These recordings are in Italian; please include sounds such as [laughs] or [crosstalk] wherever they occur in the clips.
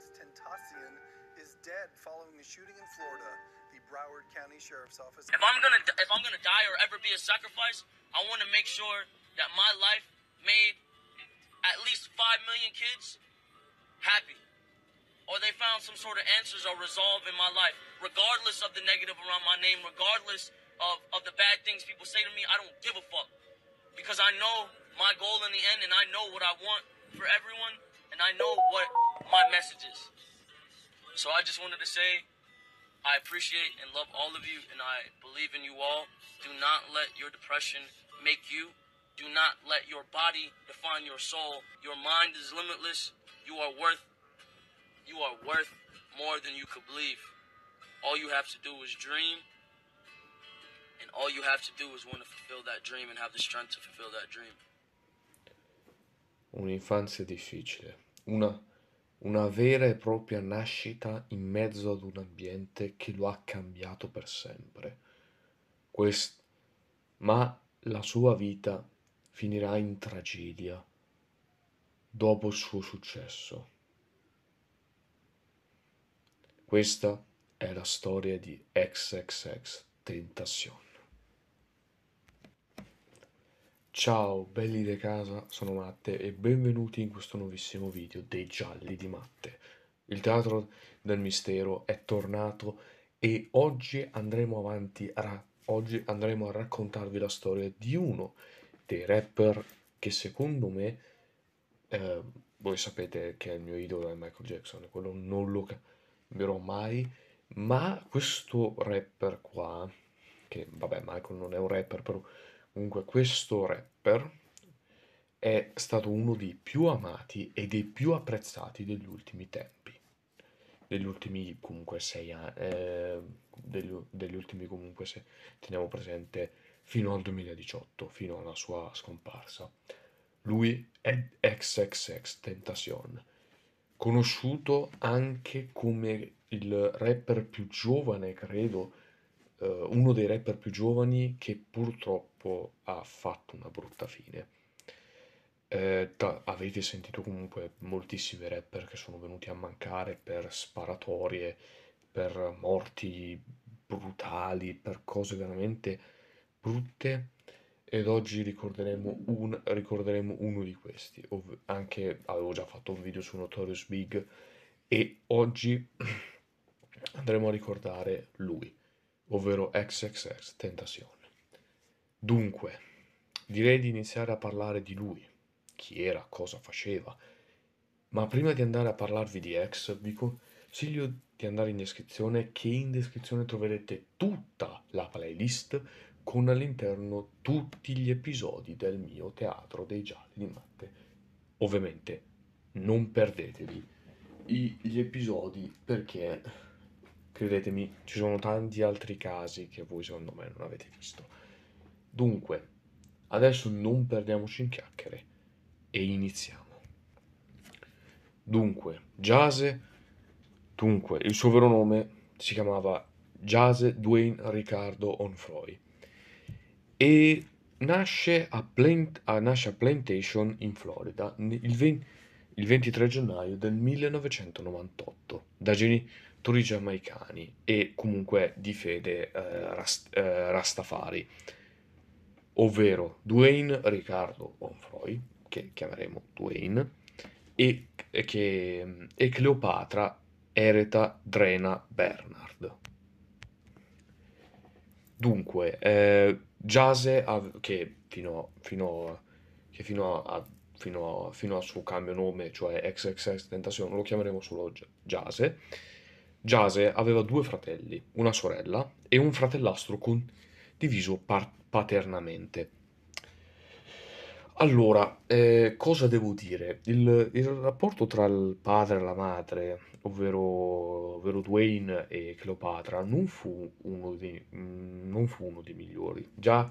Alex Tentacion is dead following a shooting in Florida. The Broward County Sheriff's Office. If I'm gonna if I'm gonna die or ever be a sacrifice, I want to make sure that my life made at least five million kids happy, or they found some sort of answers or resolve in my life, regardless of the negative around my name, regardless of of the bad things people say to me. I don't give a fuck because I know my goal in the end, and I know what I want for everyone, and I know what my messages. So I just wanted to say I appreciate and love all of you, and I believe in you all. Do not let your depression make you. Do not let your body define your soul. Your mind is limitless. You are worth. You are worth more than you could believe. All you have to do is dream, and all you have to do is want to fulfill that dream and have the strength to fulfill that dream. Un'infanzia difficile, una una vera e propria nascita in mezzo ad un ambiente che lo ha cambiato per sempre. Quest... Ma la sua vita finirà in tragedia dopo il suo successo. Questa è la storia di XXX Tentazione. Ciao belli di casa, sono Matte e benvenuti in questo nuovissimo video dei gialli di Matte. Il teatro del mistero è tornato e oggi andremo avanti, a, oggi andremo a raccontarvi la storia di uno dei rapper che secondo me, eh, voi sapete che è il mio idolo è Michael Jackson, quello non lo cambierò mai, ma questo rapper qua, che vabbè Michael non è un rapper però Comunque questo rapper è stato uno dei più amati e dei più apprezzati degli ultimi tempi. Degli ultimi comunque sei anni, eh, degli, degli ultimi comunque se teniamo presente fino al 2018, fino alla sua scomparsa. Lui è XXX Tentacion, conosciuto anche come il rapper più giovane, credo, uh, uno dei rapper più giovani che purtroppo ha fatto una brutta fine. Eh, ta- avete sentito comunque moltissimi rapper che sono venuti a mancare per sparatorie, per morti brutali, per cose veramente brutte ed oggi ricorderemo, un, ricorderemo uno di questi. Ov- anche avevo già fatto un video su Notorious Big e oggi [clears throat] andremo a ricordare lui ovvero XXX Tentazione. Dunque, direi di iniziare a parlare di lui, chi era, cosa faceva, ma prima di andare a parlarvi di X, vi consiglio di andare in descrizione che in descrizione troverete tutta la playlist con all'interno tutti gli episodi del mio teatro dei gialli di matte. Ovviamente non perdetevi gli episodi perché Credetemi, ci sono tanti altri casi che voi secondo me non avete visto. Dunque, adesso non perdiamoci in chiacchiere e iniziamo. Dunque, Jase, dunque, il suo vero nome si chiamava Jase Dwayne Riccardo Onfroy e nasce a, Plant, a, ah, nasce a Plantation in Florida il, 20, il 23 gennaio del 1998 da geni turi giamaicani e comunque di fede eh, rast- eh, Rastafari, ovvero Dwayne Riccardo Onfroy, che chiameremo Dwayne, e, che, e Cleopatra ereta Drena Bernard. Dunque, eh, giase a, che fino, fino, che fino a fino, a, fino al suo cambio nome, cioè XXX Tentacion, lo chiameremo solo Giase, Giase aveva due fratelli, una sorella e un fratellastro condiviso paternamente. Allora, eh, cosa devo dire? Il, il, rapporto tra il padre e la madre, ovvero, ovvero Dwayne e Cleopatra, non fu uno dei, mm, non fu uno dei migliori. Già,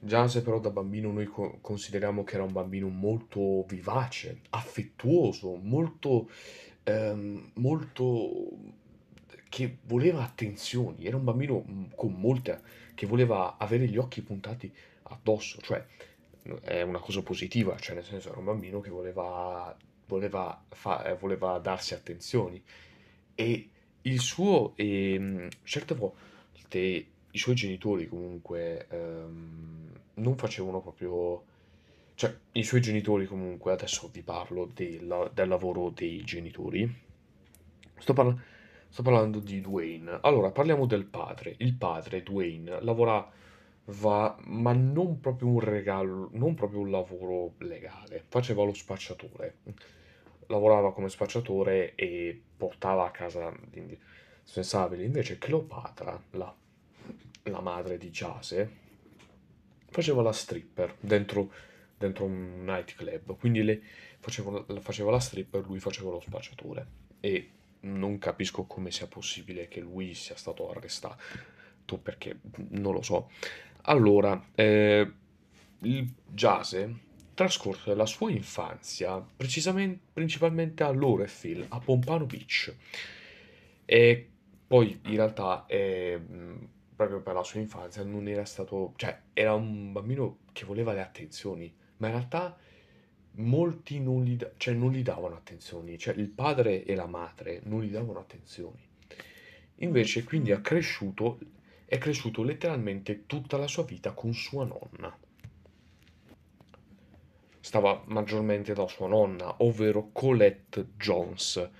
già, se però da bambino noi co- consideriamo che era un bambino molto vivace, affettuoso, molto, ehm, molto che voleva attenzioni, era un bambino mm, con molta, che voleva avere gli occhi puntati addosso, cioè è una cosa positiva, cioè nel senso era un bambino che voleva, voleva, fa, eh, voleva darsi attenzioni e il suo, e, ehm, certe volte i suoi genitori comunque ehm, non facevano proprio, cioè i suoi genitori comunque, adesso vi parlo del, del lavoro dei genitori, sto parlando Sto parlando di Dwayne. Allora, parliamo del padre. Il padre, Dwayne, lavorava, ma non proprio un regalo, non proprio un lavoro legale. Faceva lo spacciatore. Lavorava come spacciatore e portava a casa gli indispensabili. Invece Cleopatra, la, la madre di Jase, faceva la stripper dentro, dentro un nightclub. Quindi lei faceva, faceva la stripper, lui faceva lo spacciatore. E non capisco come sia possibile che lui sia stato arrestato perché non lo so. Allora, eh, il Giase trascorse la sua infanzia principalmente a Lorefield, a Pompano Beach. E poi in realtà eh, proprio per la sua infanzia non era stato... cioè era un bambino che voleva le attenzioni, ma in realtà molti non gli, da- cioè non gli davano attenzioni, cioè il padre e la madre non gli davano attenzioni. Invece quindi ha cresciuto, è cresciuto letteralmente tutta la sua vita con sua nonna. Stava maggiormente da sua nonna, ovvero Colette Jones.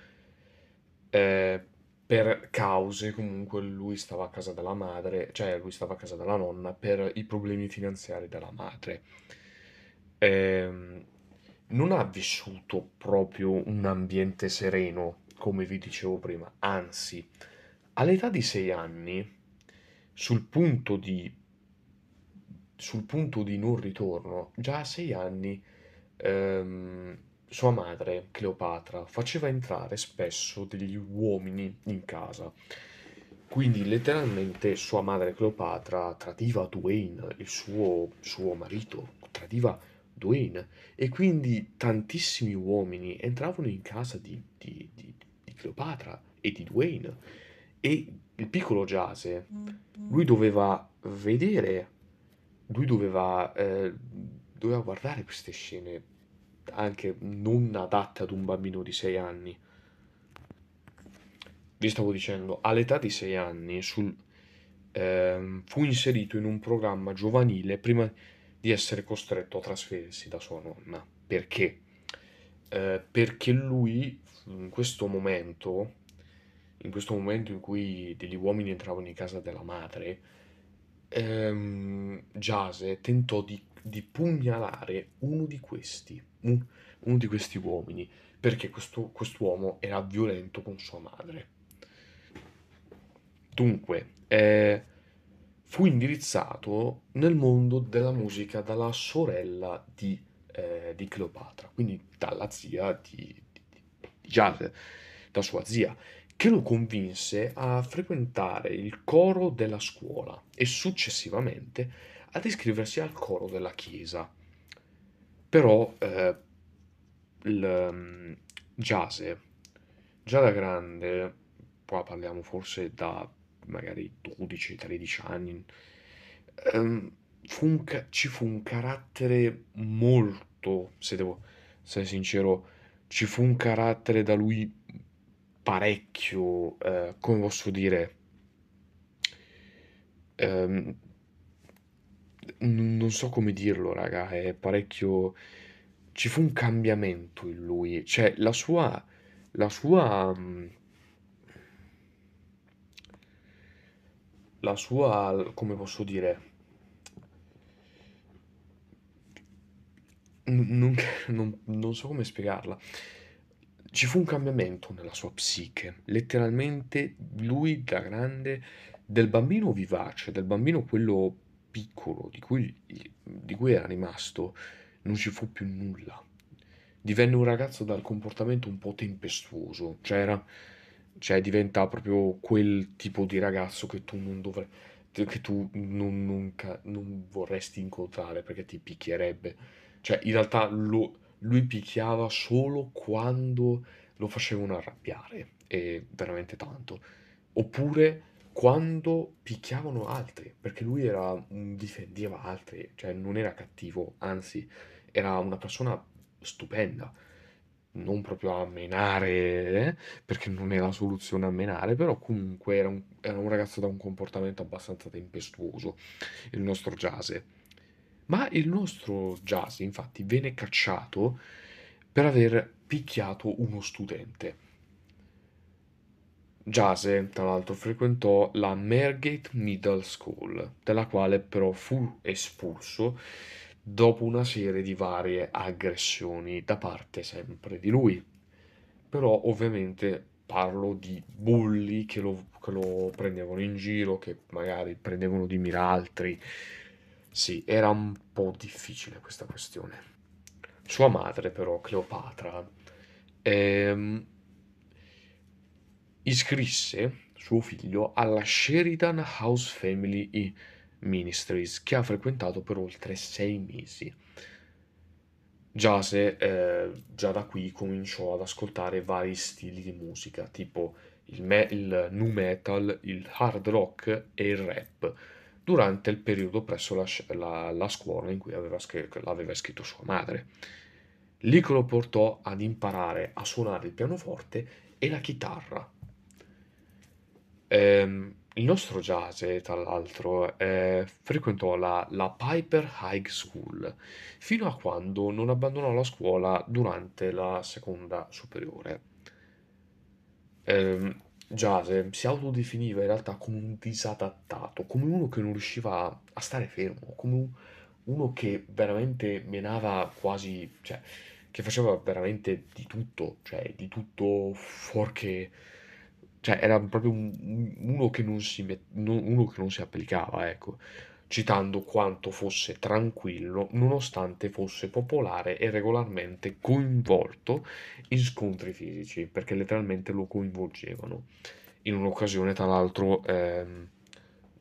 Eh, per cause comunque lui stava a casa della madre, cioè lui stava a casa della nonna per i problemi finanziari della madre. Eh, non ha vissuto proprio un ambiente sereno, come vi dicevo prima, anzi, all'età di sei anni, sul punto di, sul punto di non ritorno, già a sei anni, ehm, sua madre, Cleopatra, faceva entrare spesso degli uomini in casa. Quindi letteralmente sua madre Cleopatra tradiva Dwayne, il suo, suo marito, tradiva Dwayne e quindi tantissimi uomini entravano in casa di, di, di, di Cleopatra e di Dwayne e il piccolo Giase mm-hmm. lui doveva vedere lui doveva, eh, doveva guardare queste scene anche non adatte ad un bambino di 6 anni vi stavo dicendo all'età di 6 anni sul, eh, fu inserito in un programma giovanile prima di di essere costretto a trasferirsi da sua nonna. Perché? Eh, perché lui in questo momento, in questo momento in cui degli uomini entravano in casa della madre, ehm, Giase tentò di, di, pugnalare uno di questi, un, uno di questi uomini, perché questo, quest'uomo era violento con sua madre. Dunque, eh, fu indirizzato nel mondo della musica dalla sorella di, eh, di Cleopatra, quindi dalla zia di, di, di Giada, da sua zia, che lo convinse a frequentare il coro della scuola e successivamente ad iscriversi al coro della chiesa. Però eh, mm, Giase, già da grande, qua parliamo forse da magari 12-13 anni, um, fu un, ci fu un carattere molto, se devo essere sincero, ci fu un carattere da lui parecchio, eh, come posso dire, um, non so come dirlo, raga, è parecchio... Ci fu un cambiamento in lui, cioè la sua... La sua um, la sua, come posso dire, non, non, non so come spiegarla. Ci fu un cambiamento nella sua psiche, letteralmente lui da grande, del bambino vivace, del bambino quello piccolo di cui, di cui era rimasto, non ci fu più nulla. Divenne un ragazzo dal comportamento un po' tempestuoso, cioè era cioè diventa proprio quel tipo di ragazzo che tu non dovresti che tu non, non, non, vorresti incontrare perché ti picchierebbe. Cioè, in realtà lo, lui picchiava solo quando lo facevano arrabbiare, e veramente tanto. Oppure quando picchiavano altri, perché lui era, difendeva altri, cioè non era cattivo, anzi, era una persona stupenda non proprio a menare, eh, perché non è la soluzione a menare, però comunque era un, era un ragazzo da un comportamento abbastanza tempestuoso, il nostro Jase. Ma il nostro Jase, infatti, venne cacciato per aver picchiato uno studente. Jase, tra l'altro, frequentò la Mergate Middle School, dalla quale però fu espulso dopo una serie di varie aggressioni da parte sempre di lui. Però ovviamente parlo di bulli che lo, che lo prendevano in giro, che magari prendevano di mira altri. Sì, era un po' difficile questa questione. Sua madre però, Cleopatra, ehm, iscrisse suo figlio alla Sheridan House Family Ministries, che ha frequentato per oltre sei mesi. Giase eh, già da qui cominciò ad ascoltare vari stili di musica, tipo il, me- il nu metal, il hard rock e il rap, durante il periodo presso la, la, la scuola in cui aveva scr- l'aveva scritto sua madre. Lì che lo portò ad imparare a suonare il pianoforte e la chitarra. Ehm, il nostro Giase, eh, tra l'altro, eh, frequentò la, la, Piper High School fino a quando non abbandonò la scuola durante la seconda superiore. Ehm, eh, Giase si autodefiniva in realtà come un disadattato, come uno che non riusciva a stare fermo, come un, uno che veramente menava quasi, cioè, che faceva veramente di tutto, cioè di tutto fuorché cioè era proprio un, uno, che non si met, uno che non si applicava, ecco, citando quanto fosse tranquillo nonostante fosse popolare e regolarmente coinvolto in scontri fisici, perché letteralmente lo coinvolgevano. In un'occasione, tra l'altro, ehm,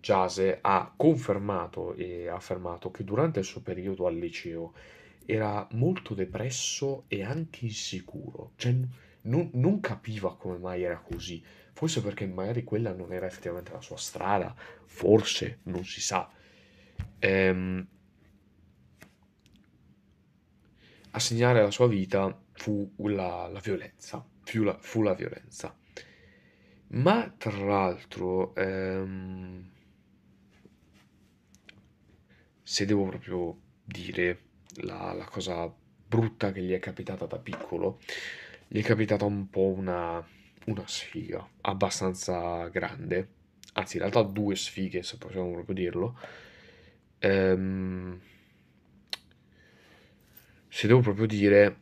Giase ha confermato e affermato che durante il suo periodo al liceo era molto depresso e anche insicuro, cioè non, non capiva come mai era così, Forse perché magari quella non era effettivamente la sua strada, forse, non si sa. Ehm, a segnare la sua vita fu la, la violenza, fu la, fu la, violenza. Ma tra l'altro, ehm, se devo proprio dire la, la cosa brutta che gli è capitata da piccolo, gli è capitata un po' una una sfiga abbastanza grande, anzi in realtà due sfighe se possiamo proprio dirlo. Ehm, se devo proprio dire,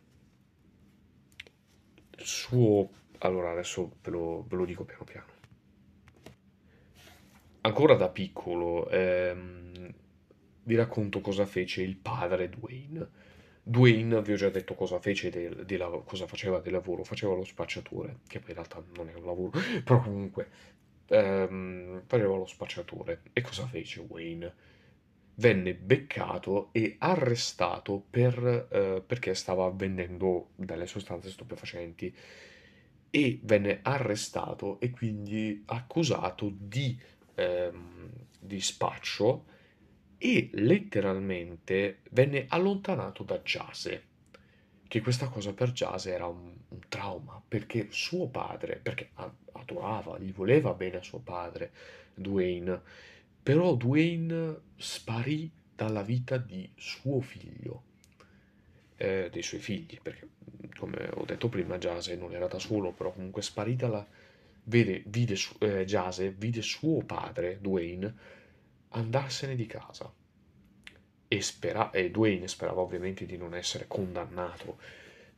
suo... Allora adesso ve lo, ve lo dico piano piano. Ancora da piccolo ehm, vi racconto cosa fece il padre Dwayne Dwayne vi ho già detto cosa, del, di lav- cosa faceva di lavoro, faceva lo spacciatore, che poi in realtà non è un lavoro, [laughs] però comunque ehm, faceva lo spacciatore. E cosa fece Wayne? Venne beccato e arrestato per, eh, perché stava vendendo delle sostanze stupefacenti e venne arrestato e quindi accusato di, ehm, di spaccio e letteralmente venne allontanato da Giase, che questa cosa per Giase era un, un trauma, perché suo padre, perché adorava, gli voleva bene a suo padre, Dwayne, però Dwayne sparì dalla vita di suo figlio, eh, dei suoi figli, perché come ho detto prima Giase non era da solo, però comunque sparì dalla... Vede, vide, eh, Giase vide suo padre, Dwayne, andarsene di casa. E, spera- e Dwayne sperava ovviamente di non essere condannato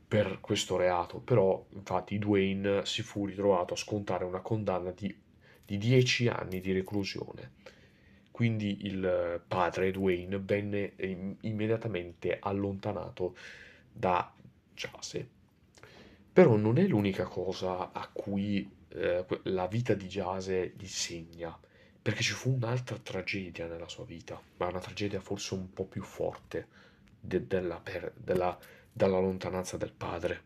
per questo reato, però infatti Dwayne si fu ritrovato a scontare una condanna di, di 10 anni di reclusione. Quindi il padre Dwayne venne ehm, immediatamente allontanato da Jase. Però non è l'unica cosa a cui eh, la vita di Jase gli segna perché ci fu un'altra tragedia nella sua vita, ma una tragedia forse un po' più forte de- della, per- della, della, lontananza del padre.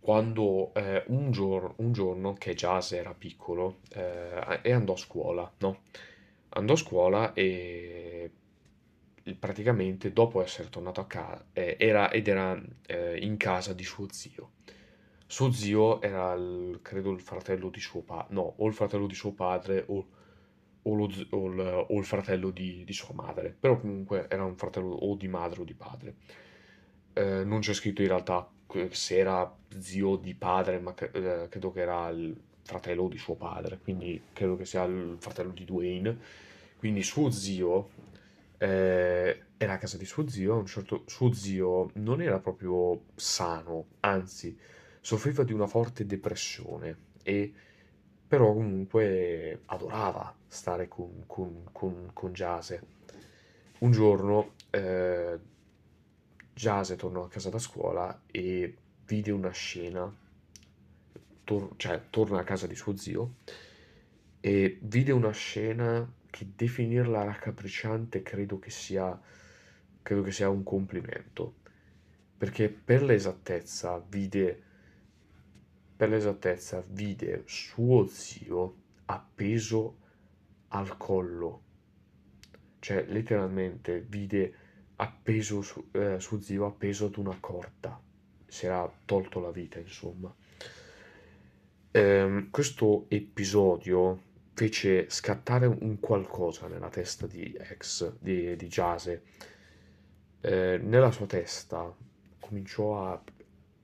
Quando eh, un, gior- un, giorno, che Jazz era piccolo, eh, e andò a scuola, no? Andò a scuola e praticamente dopo essere tornato a casa, eh, era, ed era eh, in casa di suo zio suo zio era, il, credo, il fratello di suo padre, no, o il fratello di suo padre o, o, lo, o, il, o il, fratello di, di, sua madre, però comunque era un fratello o di madre o di padre. Eh, non c'è scritto in realtà se era zio di padre, ma eh, credo che era il fratello di suo padre, quindi credo che sia il fratello di Dwayne. Quindi suo zio eh, era a casa di suo zio, un certo, suo zio non era proprio sano, anzi soffriva di una forte depressione e però comunque adorava stare con, con, con, con Giase. Un giorno eh, Giase tornò a casa da scuola e vide una scena, tor- cioè torna a casa di suo zio, e vide una scena che definirla raccapricciante credo che sia, credo che sia un complimento, perché per l'esattezza vide per l'esattezza, vide suo zio appeso al collo. Cioè, letteralmente, vide appeso su, eh, suo zio appeso ad una corda. Si era tolto la vita, insomma. Ehm, questo episodio fece scattare un qualcosa nella testa di ex, di, di Giase. Eh, nella sua testa cominciò a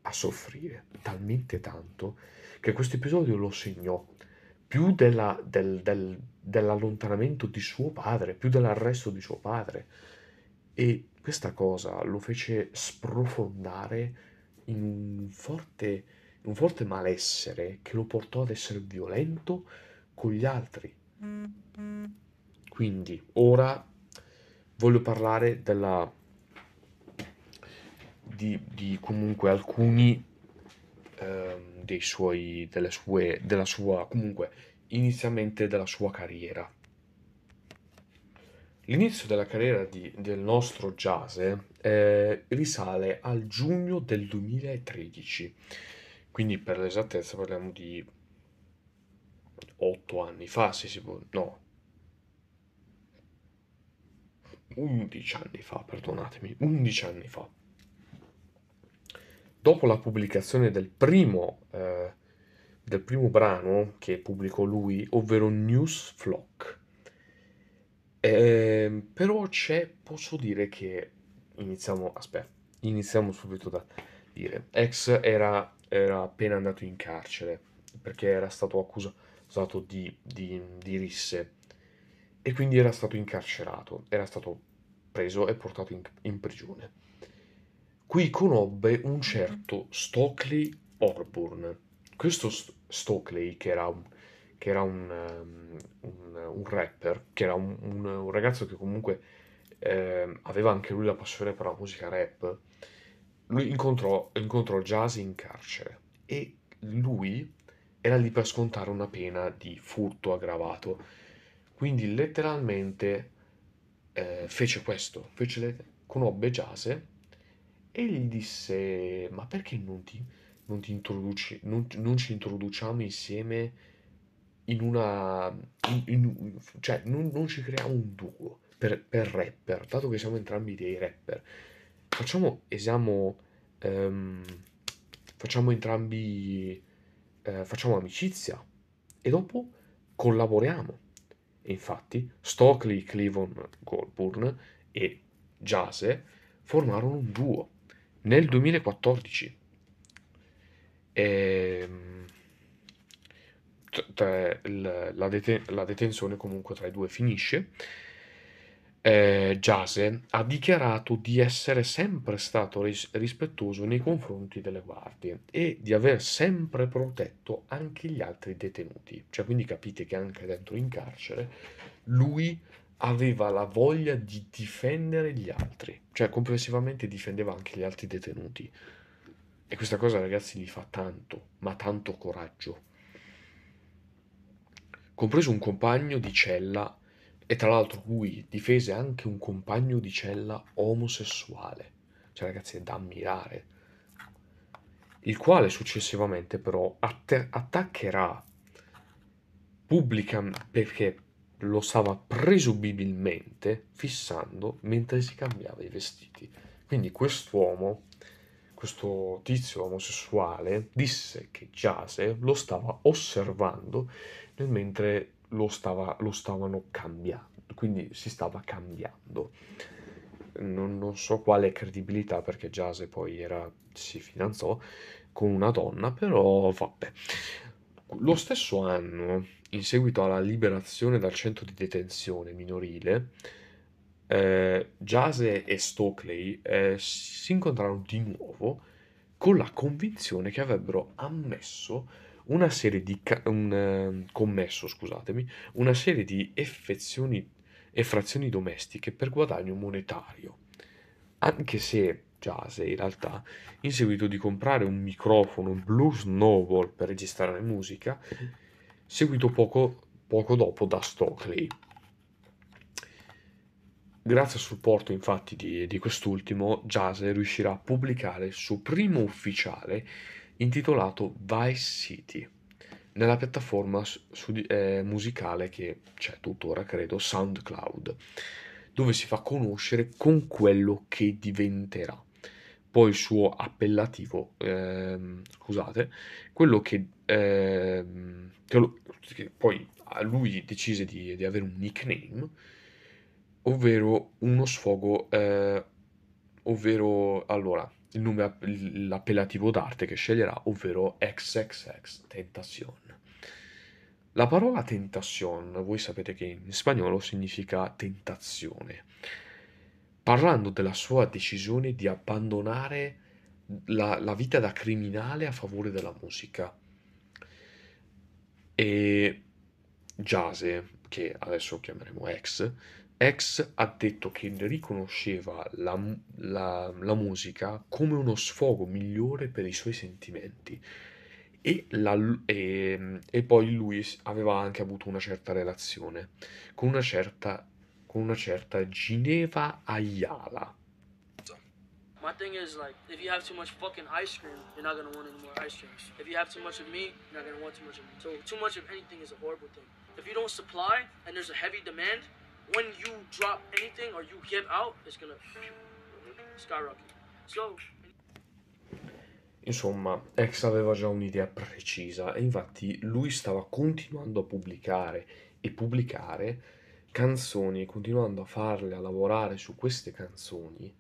a soffrire talmente tanto che questo episodio lo segnò più della, del, del, dell'allontanamento di suo padre, più dell'arresto di suo padre. E questa cosa lo fece sprofondare in un forte, in un forte malessere che lo portò ad essere violento con gli altri. Quindi ora voglio parlare della di, di comunque alcuni ehm, dei suoi, delle sue, della sua, comunque inizialmente della sua carriera. L'inizio della carriera di, del nostro Giase eh, risale al giugno del 2013, quindi per l'esattezza parliamo di 8 anni fa, se si può, no, 11 anni fa, perdonatemi, 11 anni fa dopo la pubblicazione del primo, eh, del primo brano che pubblicò lui, ovvero News Flock. Eh, però c'è, posso dire che iniziamo, aspetta, iniziamo subito da dire. Ex era, era appena andato in carcere perché era stato accusato di, di, di risse e quindi era stato incarcerato, era stato preso e portato in, in prigione. Qui conobbe un certo Stokely Orburn. Questo Stokely, che era un, che era un, um, un, un rapper, che era un, ragazzo che comunque eh, aveva anche lui la passione per la musica rap, lui incontrò, incontrò Jasi in carcere e lui era lì per scontare una pena di furto aggravato. Quindi letteralmente eh, fece questo, fece le... conobbe Jase e gli disse, ma perché non ti, non ti introduci, non, non ci introduciamo insieme in una... In, in, cioè, non, non, ci creiamo un duo per, per, rapper, dato che siamo entrambi dei rapper. Facciamo, esiamo, um, ehm, facciamo entrambi, uh, facciamo amicizia e dopo collaboriamo. E infatti, Stockley, Cleavon, Goldburn e Jase formarono un duo nel 2014. E, ehm, la, deten- la, detenzione comunque tra i due finisce. Eh, Giase ha dichiarato di essere sempre stato ris- rispettoso nei confronti delle guardie e di aver sempre protetto anche gli altri detenuti. Cioè, quindi capite che anche dentro in carcere lui aveva la voglia di difendere gli altri, cioè complessivamente difendeva anche gli altri detenuti. E questa cosa ragazzi gli fa tanto, ma tanto coraggio. Compreso un compagno di cella, e tra l'altro lui difese anche un compagno di cella omosessuale, cioè ragazzi è da ammirare, il quale successivamente però att- attaccherà pubblicamente, perché lo stava presumibilmente fissando mentre si cambiava i vestiti. Quindi quest'uomo, questo tizio omosessuale, disse che Giase lo stava osservando nel mentre lo, stava, lo stavano cambiando, quindi si stava cambiando. Non, non so quale credibilità perché Giase poi era, si fidanzò con una donna, però vabbè. Lo stesso anno in seguito alla liberazione dal centro di detenzione minorile, eh, Jase e Stokely eh, si incontrarono di nuovo con la convinzione che avrebbero ammesso una serie di ca- un, ehm, commesso, scusatemi, una serie di effezioni, e frazioni domestiche per guadagno monetario. Anche se Jase in realtà, in seguito di comprare un microfono Blue Snowball per registrare musica, seguito poco, poco dopo da Stockley. Grazie al supporto infatti di, di quest'ultimo, Jase riuscirà a pubblicare il suo primo ufficiale intitolato Vice City nella piattaforma su, eh, musicale che c'è tuttora, credo, SoundCloud, dove si fa conoscere con quello che diventerà poi il suo appellativo, ehm, scusate, quello che, ehm, che, lo, che poi a lui decise di, di, avere un nickname, ovvero uno sfogo, eh, ovvero allora il nome, l'appellativo d'arte che sceglierà, ovvero XXX Tentacion. La parola tentacion, voi sapete che in spagnolo significa tentazione parlando della sua decisione di abbandonare la, la vita da criminale a favore della musica. E Giase, che adesso chiameremo ex, ex ha detto che riconosceva la, la, la, musica come uno sfogo migliore per i suoi sentimenti. E, la, e, e, poi lui aveva anche avuto una certa relazione con una certa con una certa Ginevra Ayala. My thing is like, if you have too much fucking ice cream, you're not gonna want any more ice creams. If you have too much of meat, you're not gonna want too much of meat. So too much of anything is a horrible thing. If you don't supply and there's a heavy demand, when you drop anything or you give out, it's gonna skyrocket. So. Insomma, ex aveva già un'idea precisa e infatti lui stava continuando a pubblicare e pubblicare canzoni, continuando a farle, a lavorare su queste canzoni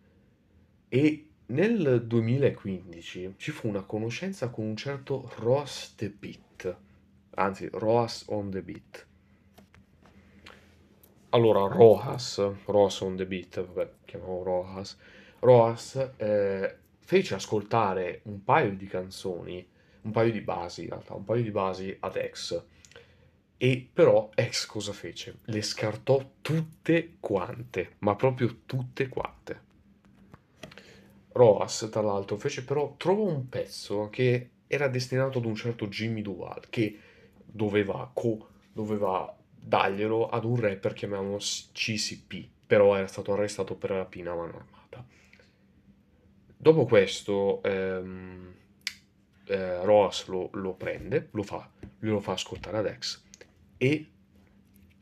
e nel 2015 ci fu una conoscenza con un certo Roas the Beat, anzi Roas on the Beat. Allora, Roas, Roas on the Beat, vabbè, chiamavo Roas, Roas eh, fece ascoltare un paio di canzoni, un paio di basi in realtà, un paio di basi ad ex e però ex cosa fece? Le scartò tutte quante, ma proprio tutte quante. Roas, tra l'altro, fece però trovò un pezzo che era destinato ad un certo Jimmy Duval che doveva, co, doveva darglielo ad un rapper chiamato CCP, però era stato arrestato per rapina a mano armata. Dopo questo, ehm, eh, Roas lo, lo prende, lo fa, glielo fa ascoltare ad Ex e,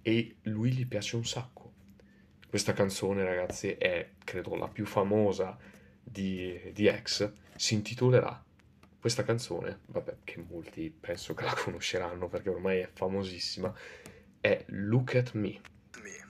e lui gli piace un sacco. Questa canzone, ragazzi, è credo la più famosa di, di X. Si intitolerà questa canzone, vabbè, che molti penso che la [laughs] conosceranno perché ormai è famosissima, è Look at Me. me.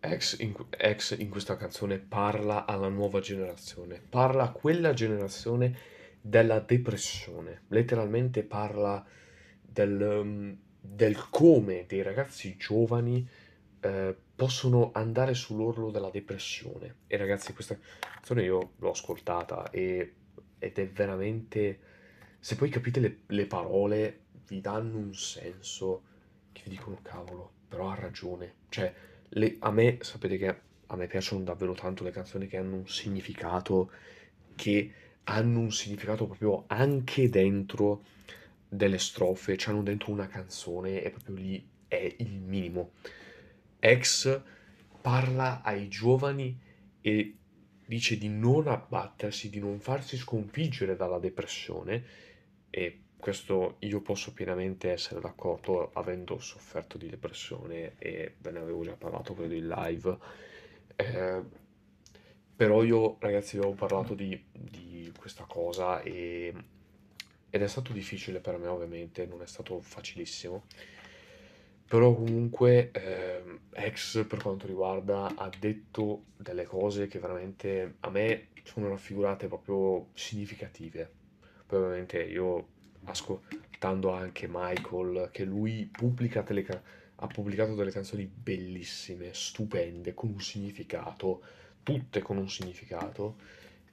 Ex in, ex in questa canzone parla alla nuova generazione, parla a quella generazione della depressione, letteralmente parla del, mm, del come dei ragazzi giovani eh, possono andare sull'orlo della depressione. E ragazzi, questa canzone io l'ho ascoltata e, ed è veramente... Se poi capite le, le parole, vi danno un senso che vi dicono cavolo, però ha ragione. Cioè, le, a me, sapete che a me piacciono davvero tanto le canzoni che hanno un significato che hanno un significato proprio anche dentro delle strofe, cioè hanno dentro una canzone e proprio lì è il minimo. Ex parla ai giovani e dice di non abbattersi, di non farsi sconfiggere dalla depressione e questo io posso pienamente essere d'accordo avendo sofferto di depressione e ve ne avevo già parlato credo in live. Eh, però io, ragazzi, avevo parlato di, di questa cosa e, ed è stato difficile per me, ovviamente, non è stato facilissimo. Però comunque eh, ex per quanto riguarda ha detto delle cose che veramente a me sono raffigurate proprio significative. Poi ovviamente io ascoltando anche Michael, che lui pubblica ha pubblicato delle canzoni bellissime, stupende, con un significato tutte con un significato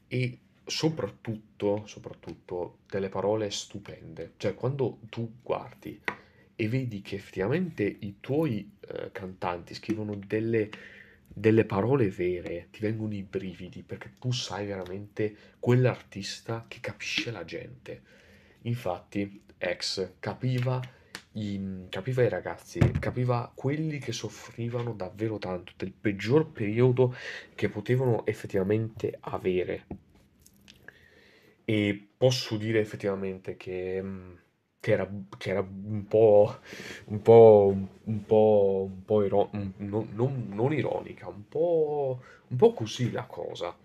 e soprattutto, soprattutto delle parole stupende. Cioè quando tu guardi e vedi che effettivamente i tuoi eh, cantanti scrivono delle, delle parole vere, ti vengono i brividi perché tu sai veramente quell'artista che capisce la gente. Infatti, ex capiva i, capiva i ragazzi, capiva quelli che soffrivano davvero tanto del peggior periodo che potevano effettivamente avere. E posso dire effettivamente che, mm, che, era, che era, un po', un po', un po', un po' iro- non, non, non, ironica, un po', un po' così la cosa.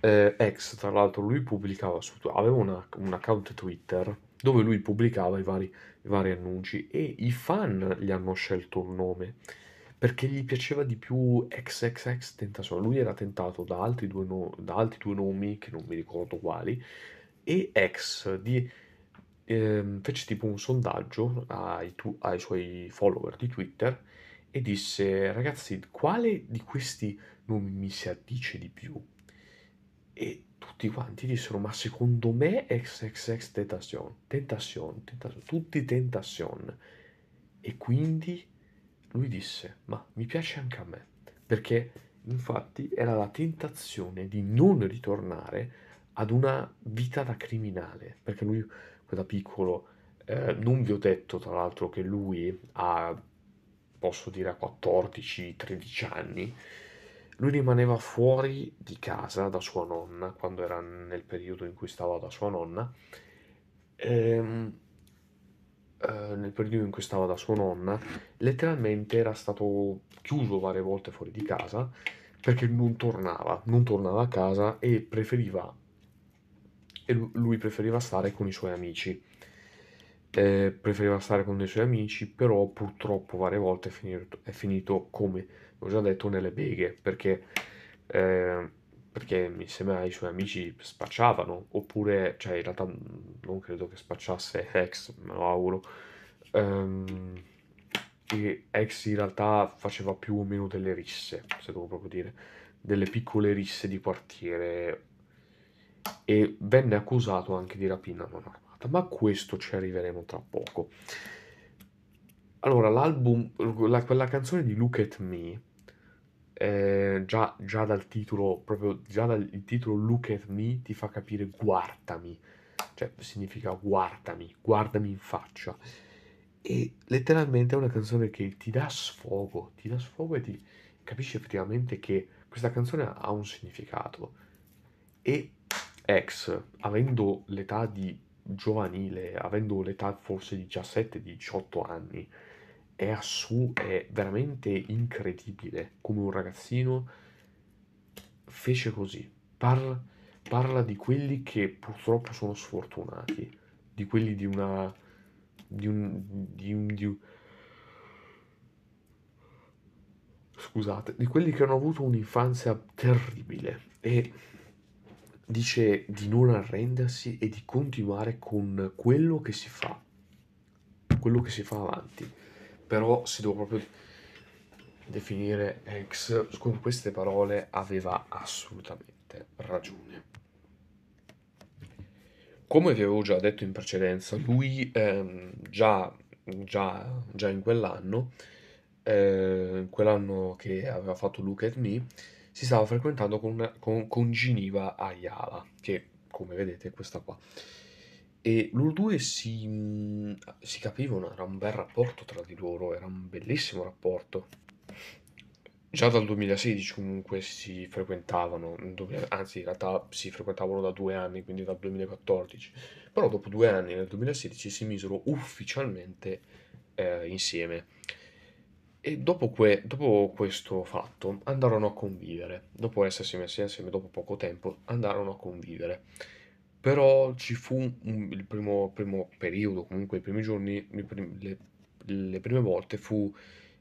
Eh, ex, tra l'altro, lui pubblicava su, aveva una, un account Twitter dove lui pubblicava i vari vari annunci e i fan gli hanno scelto un nome perché gli piaceva di più XXX Tentacion. Lui era tentato da altri, due, no- da altri due nomi, che non mi ricordo quali, e X di, ehm, fece tipo un sondaggio ai, tu- ai suoi follower di Twitter e disse ragazzi quale di questi nomi mi si addice di più? E tutti quanti dissero ma secondo me XXX tentazione, tentazione, tentazione, tutti tentazione. E quindi lui disse ma mi piace anche a me, perché infatti era la tentazione di non ritornare ad una vita da criminale, perché lui da piccolo, eh, non vi ho detto tra l'altro che lui ha, posso dire, a 14-13 anni, lui rimaneva fuori di casa da sua nonna, quando era nel periodo in cui stava da sua nonna, ehm, eh, nel periodo in cui stava da sua nonna, letteralmente era stato chiuso varie volte fuori di casa perché non tornava, non tornava a casa e preferiva e lui preferiva stare con i suoi amici. Eh, preferiva stare con i suoi amici, però purtroppo varie volte è finito, è finito come ho già detto nelle beghe, perché, eh, perché mi sembra i suoi amici spacciavano, oppure, cioè in realtà non credo che spacciasse ex, me lo auguro, ehm, e ex in realtà faceva più o meno delle risse, se devo proprio dire, delle piccole risse di quartiere, e venne accusato anche di rapina non armata, ma a questo ci arriveremo tra poco. Allora, l'album, la- quella canzone di Look at Me, eh, già, già dal titolo, proprio già dal titolo Look at Me ti fa capire guardami, cioè significa guardami, guardami in faccia. E letteralmente è una canzone che ti dà sfogo, ti dà sfogo e ti capisci effettivamente che questa canzone ha un significato. E ex, avendo l'età di giovanile, avendo l'età forse di 17-18 anni, è, assurdo, è veramente incredibile come un ragazzino fece così. Par- parla di quelli che purtroppo sono sfortunati, di quelli di una... di un... Di un, di un scusate, di quelli che hanno avuto un'infanzia terribile e dice di non arrendersi e di continuare con quello che si fa, quello che si fa avanti però se devo proprio definire ex con queste parole aveva assolutamente ragione. Come vi avevo già detto in precedenza, lui ehm, già, già, già, in quell'anno, eh, quell'anno che aveva fatto Look at Me, si stava frequentando con, con, con Giniva Ayala, che come vedete è questa qua. E loro due si, mhmm, si capivano, era un bel rapporto tra di loro, era un bellissimo rapporto. Già dal 2016 comunque si frequentavano, anzi in realtà si frequentavano da due anni, quindi dal 2014. Però dopo due anni, nel 2016, si misero ufficialmente eh, insieme. E dopo, que- dopo, questo fatto andarono a convivere. Dopo essersi messi insieme dopo poco tempo, andarono a convivere. Però ci fu un- il primo, primo periodo, comunque i primi giorni, i prim- le, le prime volte fu,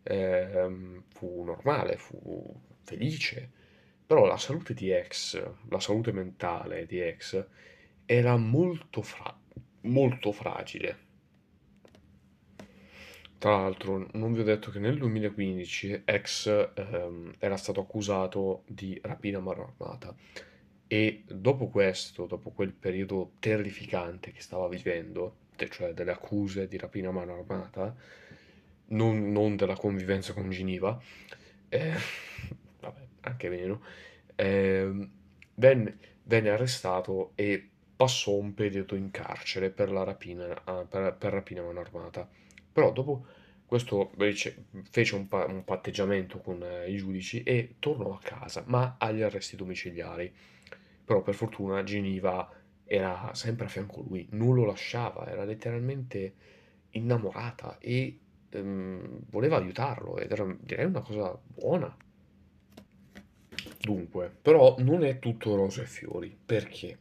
ehm, fu normale, fu felice. Però la salute di ex, la salute mentale di ex, era molto, fra- molto fragile. Tra l'altro, non vi ho detto che nel 2015 ex ehm, era stato accusato di rapina a mano armata. E dopo questo, dopo quel periodo terrificante che stava vivendo, cioè delle accuse di rapina a mano armata, non, non della convivenza con Giniva, eh, [laughs] vabbè, anche meno, eh, venne, venne arrestato e passò un periodo in carcere per, la rapina, ah, per, per rapina a mano armata. Però dopo questo fece un, pa- un patteggiamento con eh, i giudici e tornò a casa, ma agli arresti domiciliari però per fortuna Geniva era sempre a fianco a lui, non lo lasciava, era letteralmente innamorata e ehm, voleva aiutarlo ed era direi una cosa buona. Dunque, però non è tutto rose e fiori, perché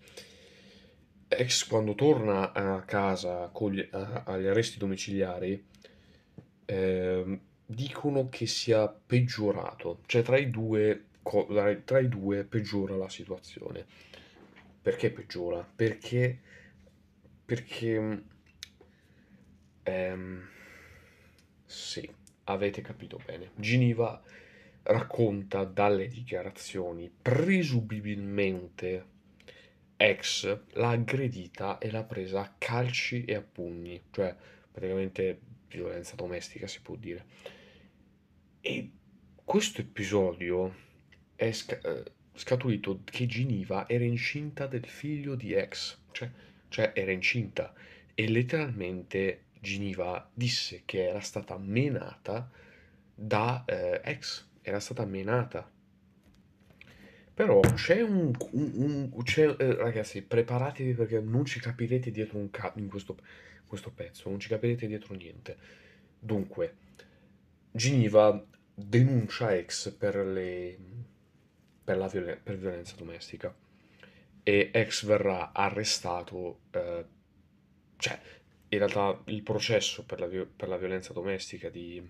Ex quando torna a casa gli, a, agli arresti domiciliari eh, dicono che sia peggiorato, cioè tra i due tra i due peggiora la situazione. Perché peggiora? Perché, perché ehm, sì, avete capito bene. Giniva racconta dalle dichiarazioni presumibilmente ex l'ha aggredita e l'ha presa a calci e a pugni, cioè praticamente violenza domestica si può dire. E questo episodio è sca- eh, scaturito che Giniva era incinta del figlio di Ex, cioè, cioè era incinta e letteralmente Giniva disse che era stata menata da eh, Ex, era stata menata. Però c'è un... un, un c'è, eh, ragazzi, preparatevi perché non ci capirete dietro un ca- in questo, questo pezzo, non ci capirete dietro niente. Dunque, Giniva denuncia Ex per le per, la violen- per violenza domestica e ex verrà arrestato, eh, cioè in realtà il processo per la, vi- per la violenza domestica di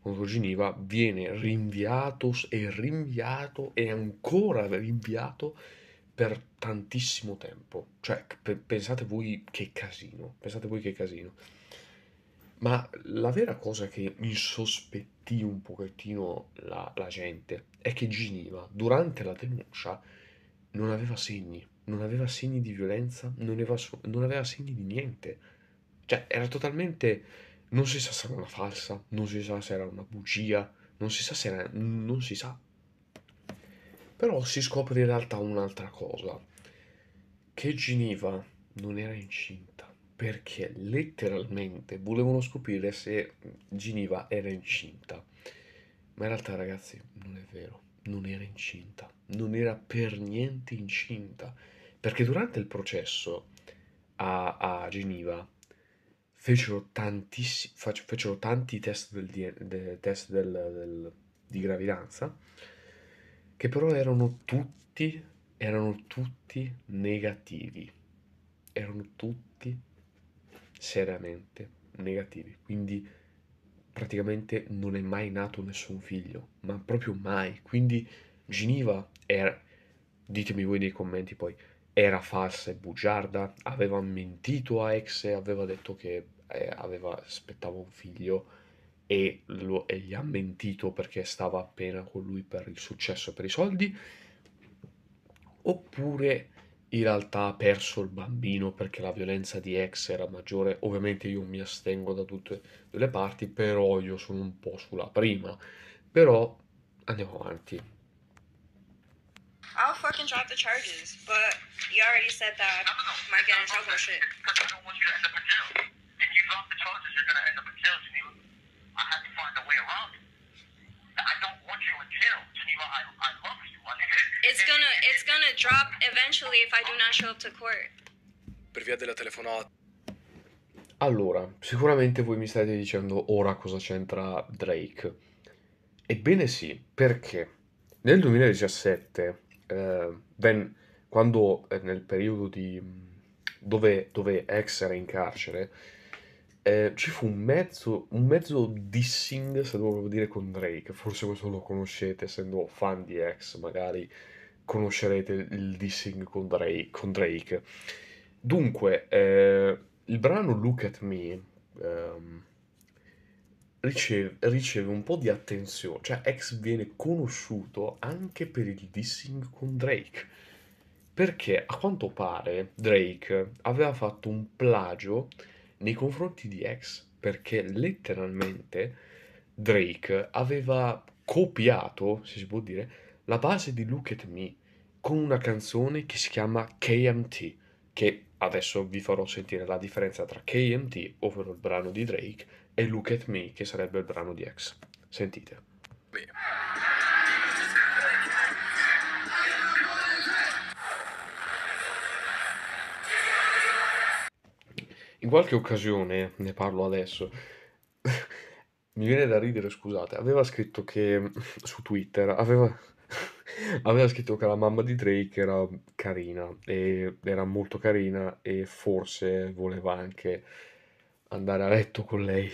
contro Giniva viene rinviato e rinviato e ancora rinviato per tantissimo tempo. Cioè, pe- pensate voi che casino, pensate voi che casino. Ma la vera cosa che insospettì un pochettino la, la gente è che Giniva, durante la denuncia, non aveva segni, non aveva segni di violenza, non aveva, non aveva segni di niente. Cioè, era totalmente... non si sa se era una falsa, non si sa se era una bugia, non si sa se era... non si sa. Però si scopre in realtà un'altra cosa, che Giniva non era incinta perché letteralmente volevano scoprire se Giniva era incinta. Ma in realtà, ragazzi, non è vero, non era incinta, non era per niente incinta, perché durante il processo a, a Geniva fecero, fecero, tanti test, del, de, test del, del, di gravidanza, che però erano tutti, erano tutti negativi, erano tutti negativi seriamente negativi. Quindi praticamente non è mai nato nessun figlio, ma proprio mai. Quindi Giniva era, ditemi voi nei commenti poi, era falsa e bugiarda, aveva mentito a ex, aveva detto che eh, aveva, aspettava un figlio e, lo, e gli ha mentito perché stava appena con lui per il successo e per i soldi, oppure in realtà ha perso il bambino perché la violenza di ex era maggiore. Ovviamente io mi astengo da tutte le parti, però io sono un po' sulla prima. Però andiamo avanti. I'll fucking drop the charges, but you already said that no, no, no. I might get in trouble and shit. Because I don't want you to end up in jail. If you drop the charges, you're gonna end up in jail, Geneva. I have to find a way around it. I don't want you in jail, Geneva. I, I love you. It's gonna, it's gonna drop eventually if I do not show up to court. Per via della telefonata. Allora, sicuramente voi mi state dicendo ora cosa c'entra Drake. Ebbene sì, perché nel 2017, eh, ben, quando eh, nel periodo di, dove, dove ex era in carcere, eh, ci fu un mezzo, un mezzo dissing, se devo dire, con Drake. Forse questo lo conoscete, essendo fan di X, magari conoscerete il dissing con Drake. Con Drake. Dunque, eh, il brano Look at Me ehm, riceve, riceve, un po' di attenzione, cioè X viene conosciuto anche per il dissing con Drake. Perché a quanto pare Drake aveva fatto un plagio nei confronti di X, perché letteralmente Drake aveva copiato, se si può dire, la base di Look at Me con una canzone che si chiama KMT, che adesso vi farò sentire la differenza tra KMT, ovvero il brano di Drake, e Look at Me, che sarebbe il brano di X. Sentite. Beh. In qualche occasione, ne parlo adesso, [laughs] mi viene da ridere, scusate, aveva scritto che su Twitter aveva, [laughs] aveva scritto che la mamma di Drake era carina, e era molto carina e forse voleva anche andare a letto con lei.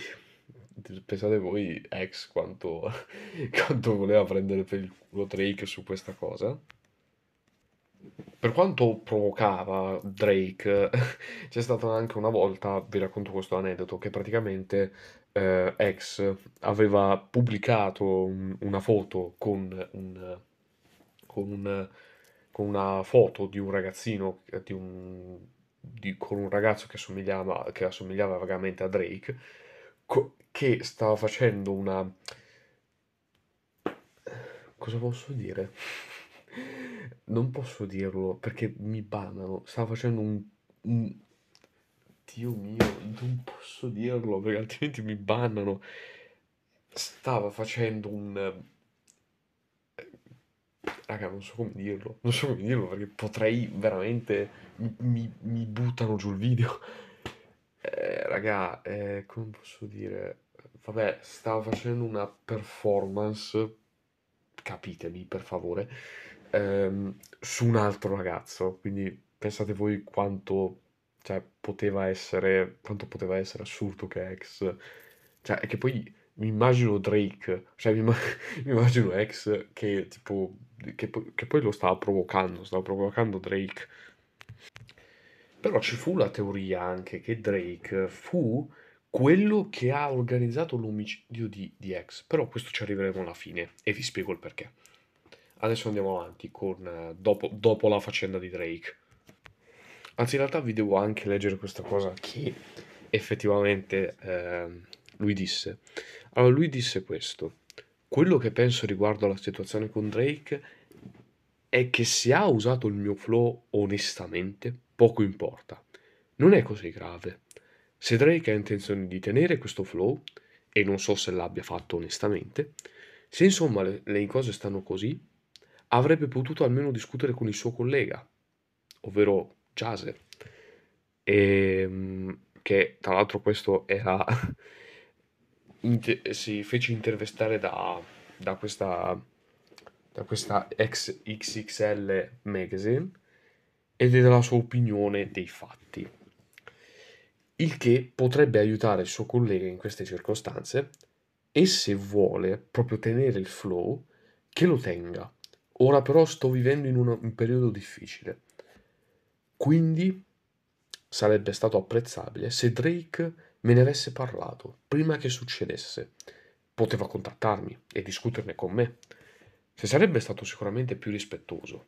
Pensate voi, ex, quanto, [laughs] quanto voleva prendere per il culo Drake su questa cosa? per quanto provocava Drake, [laughs] c'è stata anche una volta, vi racconto questo aneddoto, che praticamente eh, X aveva pubblicato un, una foto con, un, con, un, con, una foto di un ragazzino, eh, di un, di, con un ragazzo che, assomigliava, che assomigliava vagamente a Drake, co- che stava facendo una... Cosa posso dire? non posso dirlo perché mi bannano. Stavo facendo un, un... Dio mio, non posso dirlo perché altrimenti mi bannano. Stava facendo un... Raga, non so come dirlo. Non so come dirlo perché potrei veramente... Mi, mi, mi buttano giù il video. Eh, raga, eh, come posso dire? Vabbè, stavo facendo una performance. Capitemi, per favore ehm, su un altro ragazzo. Quindi pensate voi quanto, cioè, poteva essere, quanto poteva essere assurdo che ex. Cioè, è che poi mi immagino Drake, cioè mi, [laughs] mi immagino ex che tipo, che, che poi lo stava provocando, stava provocando Drake. Però ci fu la teoria anche che Drake fu quello che ha organizzato l'omicidio di, di X. Però questo ci arriveremo alla fine e vi spiego il perché. Adesso andiamo avanti con eh, dopo, dopo la faccenda di Drake. Anzi, in realtà vi devo anche leggere questa cosa che effettivamente eh, lui disse. Allora, lui disse questo. Quello che penso riguardo alla situazione con Drake è che se ha usato il mio flow onestamente, poco importa. Non è così grave. Se Drake ha intenzione di tenere questo flow, e non so se l'abbia fatto onestamente, se insomma le, le cose stanno così, avrebbe potuto almeno discutere con il suo collega, ovvero Jaser, ehm, che tra l'altro questo era... [laughs] Inter- si fece intervistare da, da, questa, da questa XXL magazine ed è della sua opinione dei fatti. Il che potrebbe aiutare il suo collega in queste circostanze e se vuole proprio tenere il flow, che lo tenga. Ora però sto vivendo in un, un periodo difficile. Quindi sarebbe stato apprezzabile se Drake me ne avesse parlato prima che succedesse. Poteva contattarmi e discuterne con me. Se sarebbe stato sicuramente più rispettoso.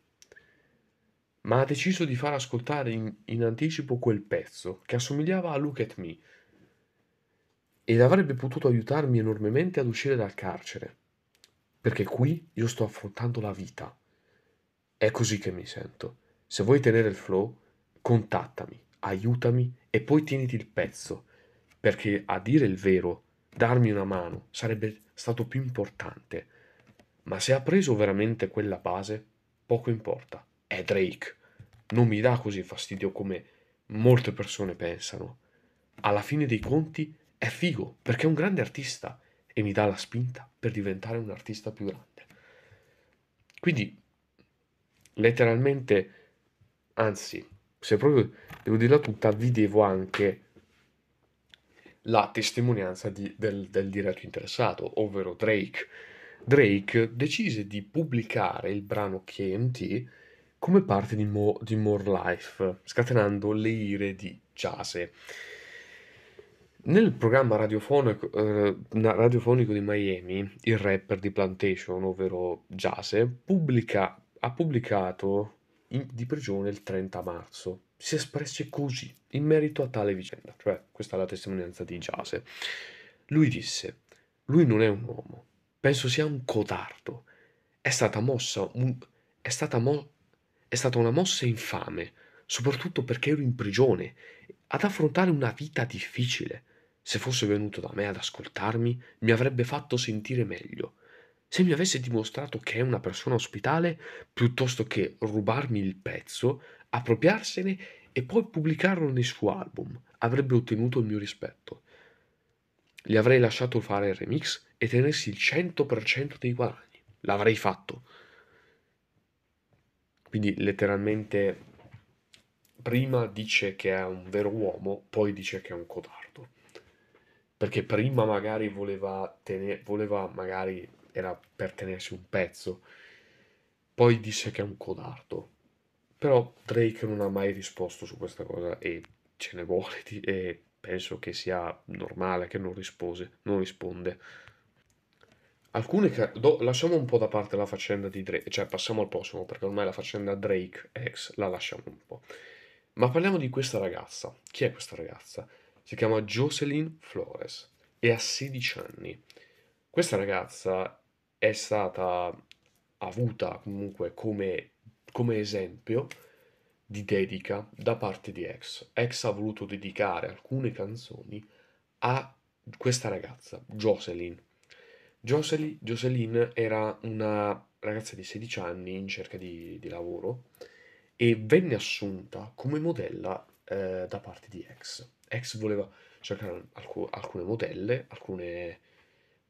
Ma ha deciso di far ascoltare in, in anticipo quel pezzo che assomigliava a Look at Me ed avrebbe potuto aiutarmi enormemente ad uscire dal carcere perché qui io sto affrontando la vita. È così che mi sento. Se vuoi tenere il flow, contattami, aiutami e poi tieniti il pezzo, perché a dire il vero, darmi una mano sarebbe stato più importante. Ma se ha preso veramente quella base, poco importa. È Drake. Non mi dà così fastidio come molte persone pensano. Alla fine dei conti è figo, perché è un grande artista e mi dà la spinta per diventare un artista più grande. Quindi, letteralmente, anzi, se proprio devo dirla tutta, vi devo anche la testimonianza di, del, del diretto interessato, ovvero Drake. Drake decise di pubblicare il brano KMT come parte di, Mo, di More Life, scatenando le ire di Chase. Nel programma radiofonico, eh, radiofonico, di Miami, il rapper di Plantation, ovvero Jase, pubblica, ha pubblicato in, di prigione il 30 marzo. Si è espresso così in merito a tale vicenda, cioè questa è la testimonianza di Jase. Lui disse, lui non è un uomo, penso sia un codardo. È stata mossa, un, è stata, mo, è stata una mossa infame, soprattutto perché ero in prigione ad affrontare una vita difficile. Se fosse venuto da me ad ascoltarmi, mi avrebbe fatto sentire meglio. Se mi avesse dimostrato che è una persona ospitale, piuttosto che rubarmi il pezzo, appropriarsene e poi pubblicarlo nel suo album, avrebbe ottenuto il mio rispetto. Gli avrei lasciato fare il remix e tenersi il 100% dei guadagni. L'avrei fatto. Quindi letteralmente prima dice che è un vero uomo, poi dice che è un codardo perché prima magari voleva, tenere, voleva magari era per tenersi un pezzo, poi disse che è un codardo. Però Drake non ha mai risposto su questa cosa e ce ne vuole e penso che sia normale che non, rispose, non risponde. Alcune car- do, lasciamo un po' da parte la faccenda di Drake, cioè passiamo al prossimo perché ormai la faccenda Drake ex la lasciamo un po'. Ma parliamo di questa ragazza. Chi è questa ragazza? si chiama Jocelyn Flores e ha 16 anni. Questa ragazza è stata avuta comunque come, come esempio di dedica da parte di Ex. Ex ha voluto dedicare alcune canzoni a questa ragazza, Jocelyn. Jocelyn, Jocelyn era una ragazza di 16 anni in cerca di, di lavoro e venne assunta come modella eh, da parte di Ex ex voleva cercare alc- alcune modelle, alcune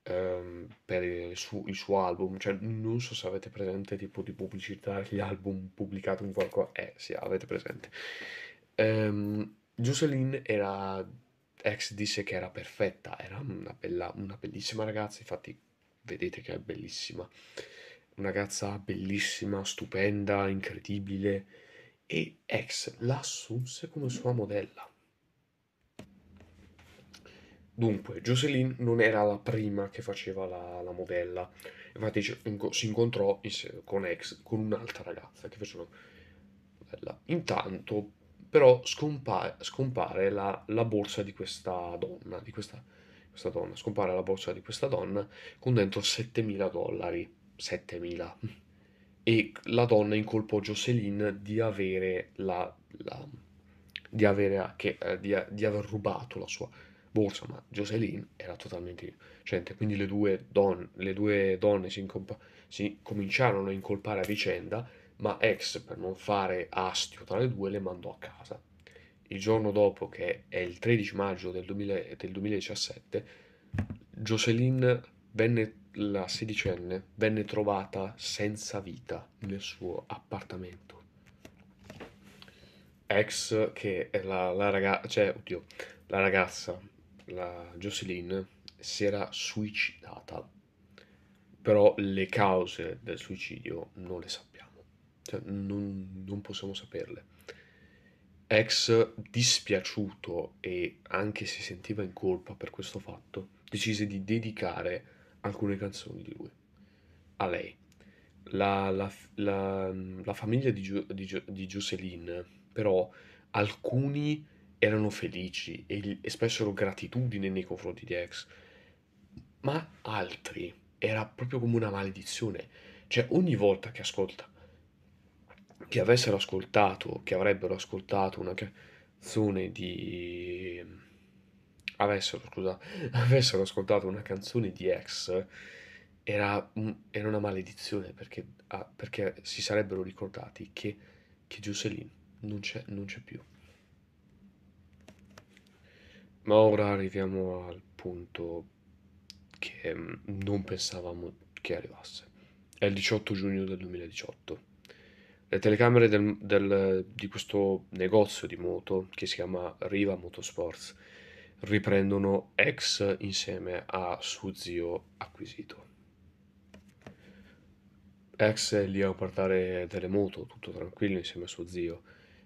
um, per il suo, il suo, album, cioè non so se avete presente tipo di pubblicità, gli album pubblicati in qualcosa, eh sì, avete presente. Um, Jocelyn era, ex disse che era perfetta, era una, bella, una bellissima ragazza, infatti vedete che è bellissima, una ragazza bellissima, stupenda, incredibile, e ex la assunse come sua modella Dunque, Jocelyn non era la prima che faceva la, la modella, infatti si incontrò con, ex, con un'altra ragazza che faceva modella. Intanto però scompare, scompare la, la, borsa di questa donna, di questa, questa donna, scompare la borsa di questa donna con dentro 7.000 dollari, 7.000. E la donna incolpò Jocelyn di avere la, la di, avere, che, eh, di, di aver rubato la sua borsa, ma Jocelyn era totalmente innocente. Quindi le due, don- le due donne si, incompa- si cominciarono a incolpare a vicenda, ma ex, per non fare astio tra le due, le mandò a casa. Il giorno dopo, che è il 13 maggio del, 2000- del 2017, Jocelyn venne la sedicenne venne trovata senza vita nel suo appartamento. Ex che la, la ragazza, cioè, oddio, la ragazza la Jocelyn si era suicidata, però le cause del suicidio non le sappiamo, cioè, non, non possiamo saperle. Ex, dispiaciuto e anche si sentiva in colpa per questo fatto, decise di dedicare alcune canzoni di lui a lei. La, la, la, la famiglia di, di, di Jocelyn, però, alcuni erano felici e espressero gratitudine nei confronti di Ex, ma altri era proprio come una maledizione. Cioè ogni volta che ascolta, che avessero ascoltato, che avrebbero ascoltato una canzone di... avessero, scusa, [laughs] avessero ascoltato una canzone di Ex, era, era una maledizione perché, ah, perché, si sarebbero ricordati che, che Jocelyn non c'è, non c'è più. Ma ora arriviamo al punto che mm, non pensavamo che arrivasse. È il 18 giugno del 2018. Le telecamere del, del, di questo negozio di moto, che si chiama Riva Motorsports, riprendono ex insieme a suo zio acquisito. Ex è lì a portare delle moto, tutto tranquillo insieme a suo zio,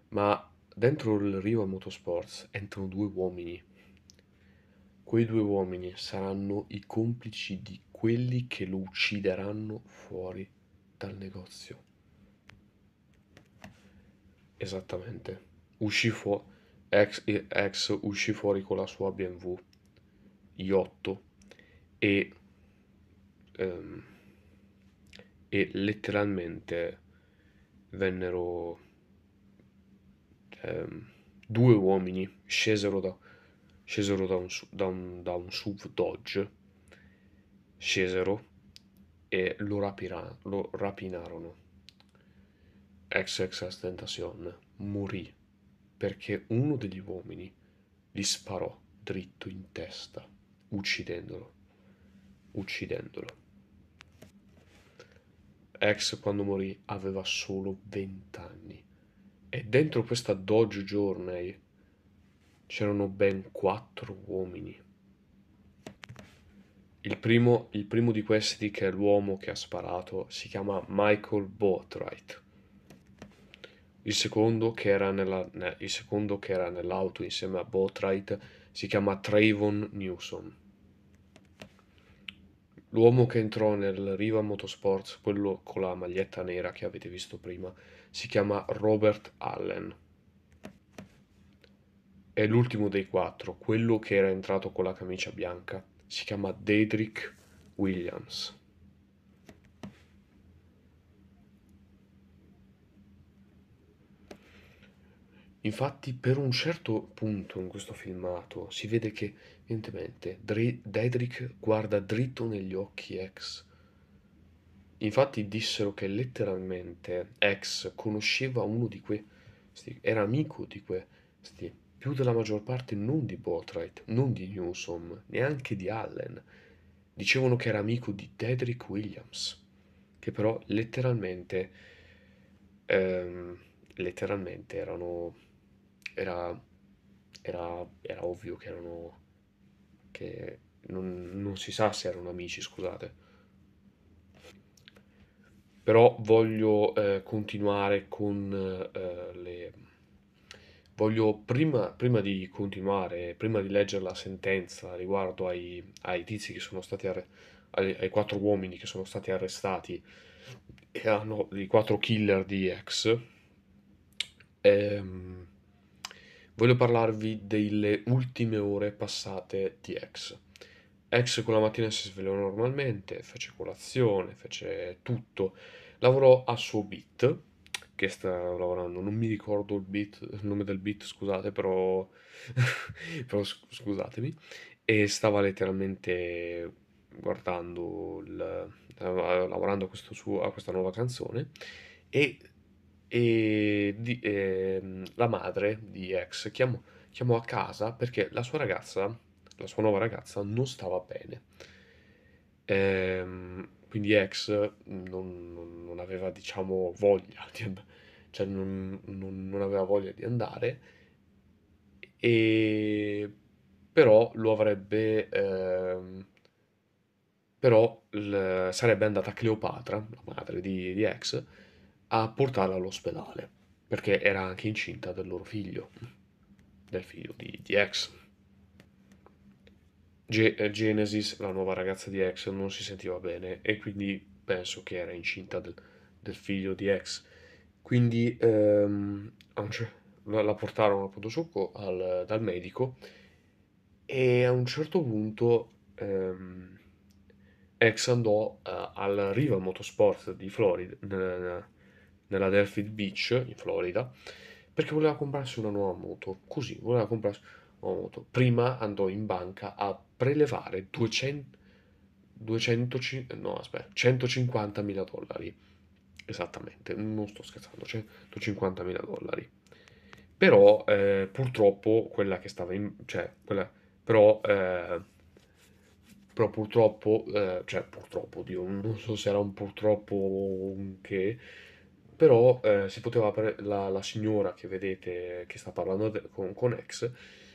ma dentro il Riva Motorsports entrano due uomini Quei due uomini saranno i complici di quelli che lo uccideranno fuori dal negozio. Esattamente. Uscì fuori. Ex, ex uscì fuori con la sua BMW i e, um, e letteralmente vennero um, due uomini scesero da, scesero da un, da un, da un SUV Dodge, scesero e lo, rapirà, lo rapinarono. Ex ex morì perché uno degli uomini gli sparò dritto in testa, uccidendolo, uccidendolo. Ex quando morì aveva solo 20 anni e dentro questa Dodge Journey c'erano ben quattro uomini. Il primo, il primo, di questi, che è l'uomo che ha sparato, si chiama Michael Boatwright. Il secondo che era, nella, il secondo che era nell'auto insieme a Boatwright si chiama Trayvon Newsom. L'uomo che entrò nel Riva Motorsports, quello con la maglietta nera che avete visto prima, si chiama Robert Allen. È l'ultimo dei quattro, quello che era entrato con la camicia bianca. Si chiama Dedrick Williams. Infatti, per un certo punto in questo filmato si vede che, evidentemente, Dedrick guarda dritto negli occhi ex. Infatti dissero che letteralmente ex conosceva uno di questi, era amico di questi più della maggior parte non di Boatwright, non di Newsom, neanche di Allen. Dicevano che era amico di Dedrick Williams, che però letteralmente, ehm, letteralmente erano, era, era, era, ovvio che erano, che non, non si sa se erano amici, scusate. Però voglio eh, continuare con eh, le voglio prima, prima, di continuare, prima di leggere la sentenza riguardo ai, ai tizi che sono stati arre- ai, ai, quattro uomini che sono stati arrestati e hanno i quattro killer di ex, ehm, voglio parlarvi delle ultime ore passate di ex. Ex quella mattina si svegliò normalmente, fece colazione, fece tutto, lavorò a suo beat che sta lavorando. Non mi ricordo il, beat, il nome del beat, scusate, però, [laughs] però scusatemi. E stava letteralmente guardando, il, lavorando a, suo, a, questa nuova canzone e, e, di, e ehm, la madre di ex chiamò, chiamò a casa perché la sua ragazza, la sua nuova ragazza, non stava bene. Ehm, quindi ex mm, non, non, non aveva diciamo voglia di andare, cioè non, non, aveva voglia di andare e però lo avrebbe ehm, però l, sarebbe andata Cleopatra la madre di, di ex a portarla all'ospedale perché era anche incinta del loro figlio del figlio di, di ex eh, Genesis, la nuova ragazza di X, non si sentiva bene e quindi penso che era incinta del, del figlio di X. Quindi ehm, la portarono proprio socco al, dal medico e a un certo punto ehm, X andò eh, al Riva Motorsport di Florida, nella Delphi Beach in Florida, perché voleva comprarsi una nuova moto. Così, voleva comprarsi una nuova moto. Prima andò in banca a prelevare 200, 200 no, aspetta, 150.000 dollari. Esattamente, non sto scherzando, 150.000 dollari. Però eh, purtroppo quella che stava in... cioè, quella, però... Eh, però purtroppo, eh, cioè purtroppo, oddio, non so se era un purtroppo un che, però eh, si poteva, la, la, signora che vedete che sta parlando con, con ex,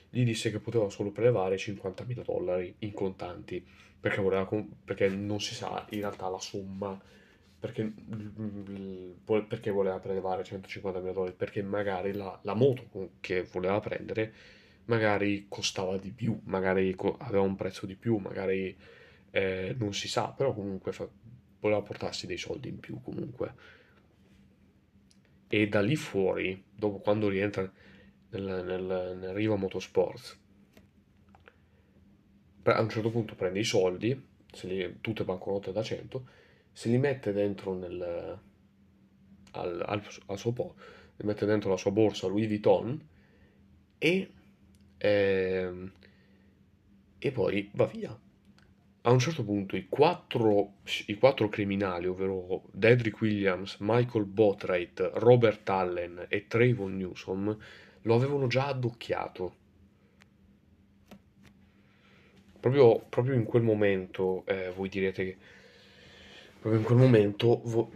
gli disse che poteva solo prelevare 50.000 dollari in contanti, perché, con- perché non si sa in realtà la somma, perché, perché voleva prelevare 150.000 dollari, perché magari la, la moto che voleva prendere magari costava di più, magari aveva un prezzo di più, magari eh, non si sa, però comunque fa- voleva portarsi dei soldi in più comunque. E da lì fuori, dopo quando rientra nel, nel, nel Riva Motorsports. A un certo punto prende i soldi, li, tutte banconote da 100, se li mette dentro nel, al, al, al suo po, li mette dentro la sua borsa Louis Vuitton e, eh, e poi va via. A un certo punto i quattro, i quattro criminali, ovvero Dedrick Williams, Michael Boatwright, Robert Allen e Trayvon Newsom, lo avevano già addocchiato. Proprio, proprio in quel momento, eh, voi direte che proprio in quel momento vo-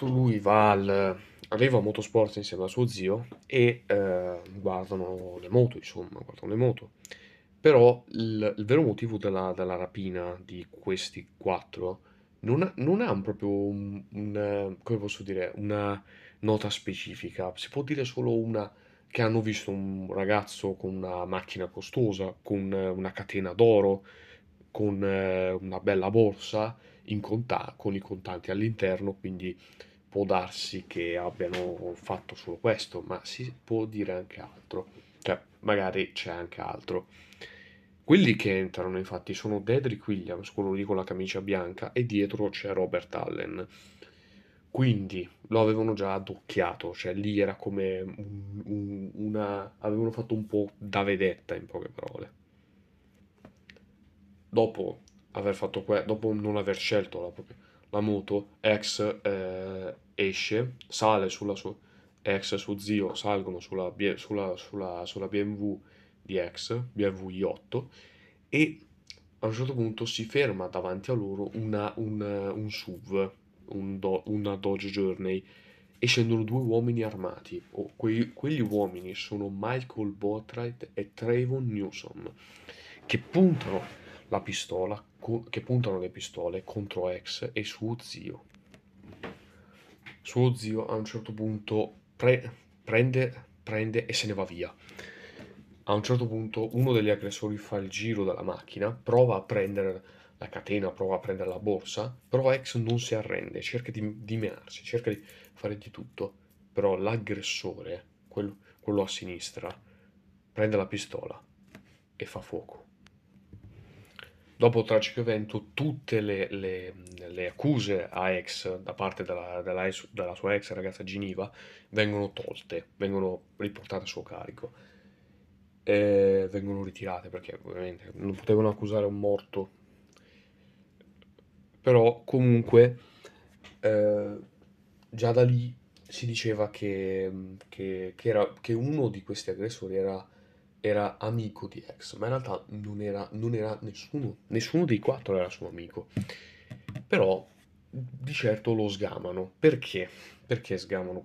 lui va al, arriva a Motorsport insieme a suo zio e eh, guardano le moto, insomma, guardano le moto. Però il, il vero motivo della, della, rapina di questi quattro non ha, non ha un proprio un, un, come posso dire, una nota specifica, si può dire solo una che hanno visto un ragazzo con una macchina costosa, con eh, una catena d'oro, con eh, una bella borsa, conta- con i contanti all'interno, quindi può darsi che abbiano fatto solo questo, ma si può dire anche altro, cioè magari c'è anche altro. Quelli che entrano infatti sono Dedrick Williams, quello lì con la camicia bianca, e dietro c'è Robert Allen quindi lo avevano già adocchiato, cioè lì era come un, un, una... avevano fatto un po' da vedetta in poche parole. Dopo, aver fatto que- dopo non aver scelto la, la moto, ex eh, esce, sale sulla sua... ex e suo zio salgono sulla, sulla, sulla, sulla BMW di ex, BMW i8, e a un certo punto si ferma davanti a loro una, un, un SUV un do, una Dodge Journey e scendono due uomini armati. Oh, quei, quegli uomini sono Michael Botright e Trayvon Newsom, che puntano la pistola, che puntano le pistole contro X e suo zio. Suo zio a un certo punto pre- prende, prende e se ne va via. A un certo punto uno degli aggressori fa il giro della macchina, prova a prendere la catena prova a prendere la borsa, però Ex non si arrende, cerca di dimearsi, cerca di fare di tutto, però l'aggressore, quello, quello a sinistra, prende la pistola e fa fuoco. Dopo il tragico evento, tutte le, le, le accuse a ex da parte della, della, della sua ex ragazza Giniva vengono tolte, vengono riportate a suo carico. E eh, vengono ritirate perché ovviamente non potevano accusare un morto però comunque eh, già da lì si diceva che, che, che, era, che uno di questi aggressori era, era, amico di X, ma in realtà non era, non era nessuno, nessuno dei quattro era suo amico. Però di certo lo sgamano. Perché? Perché sgamano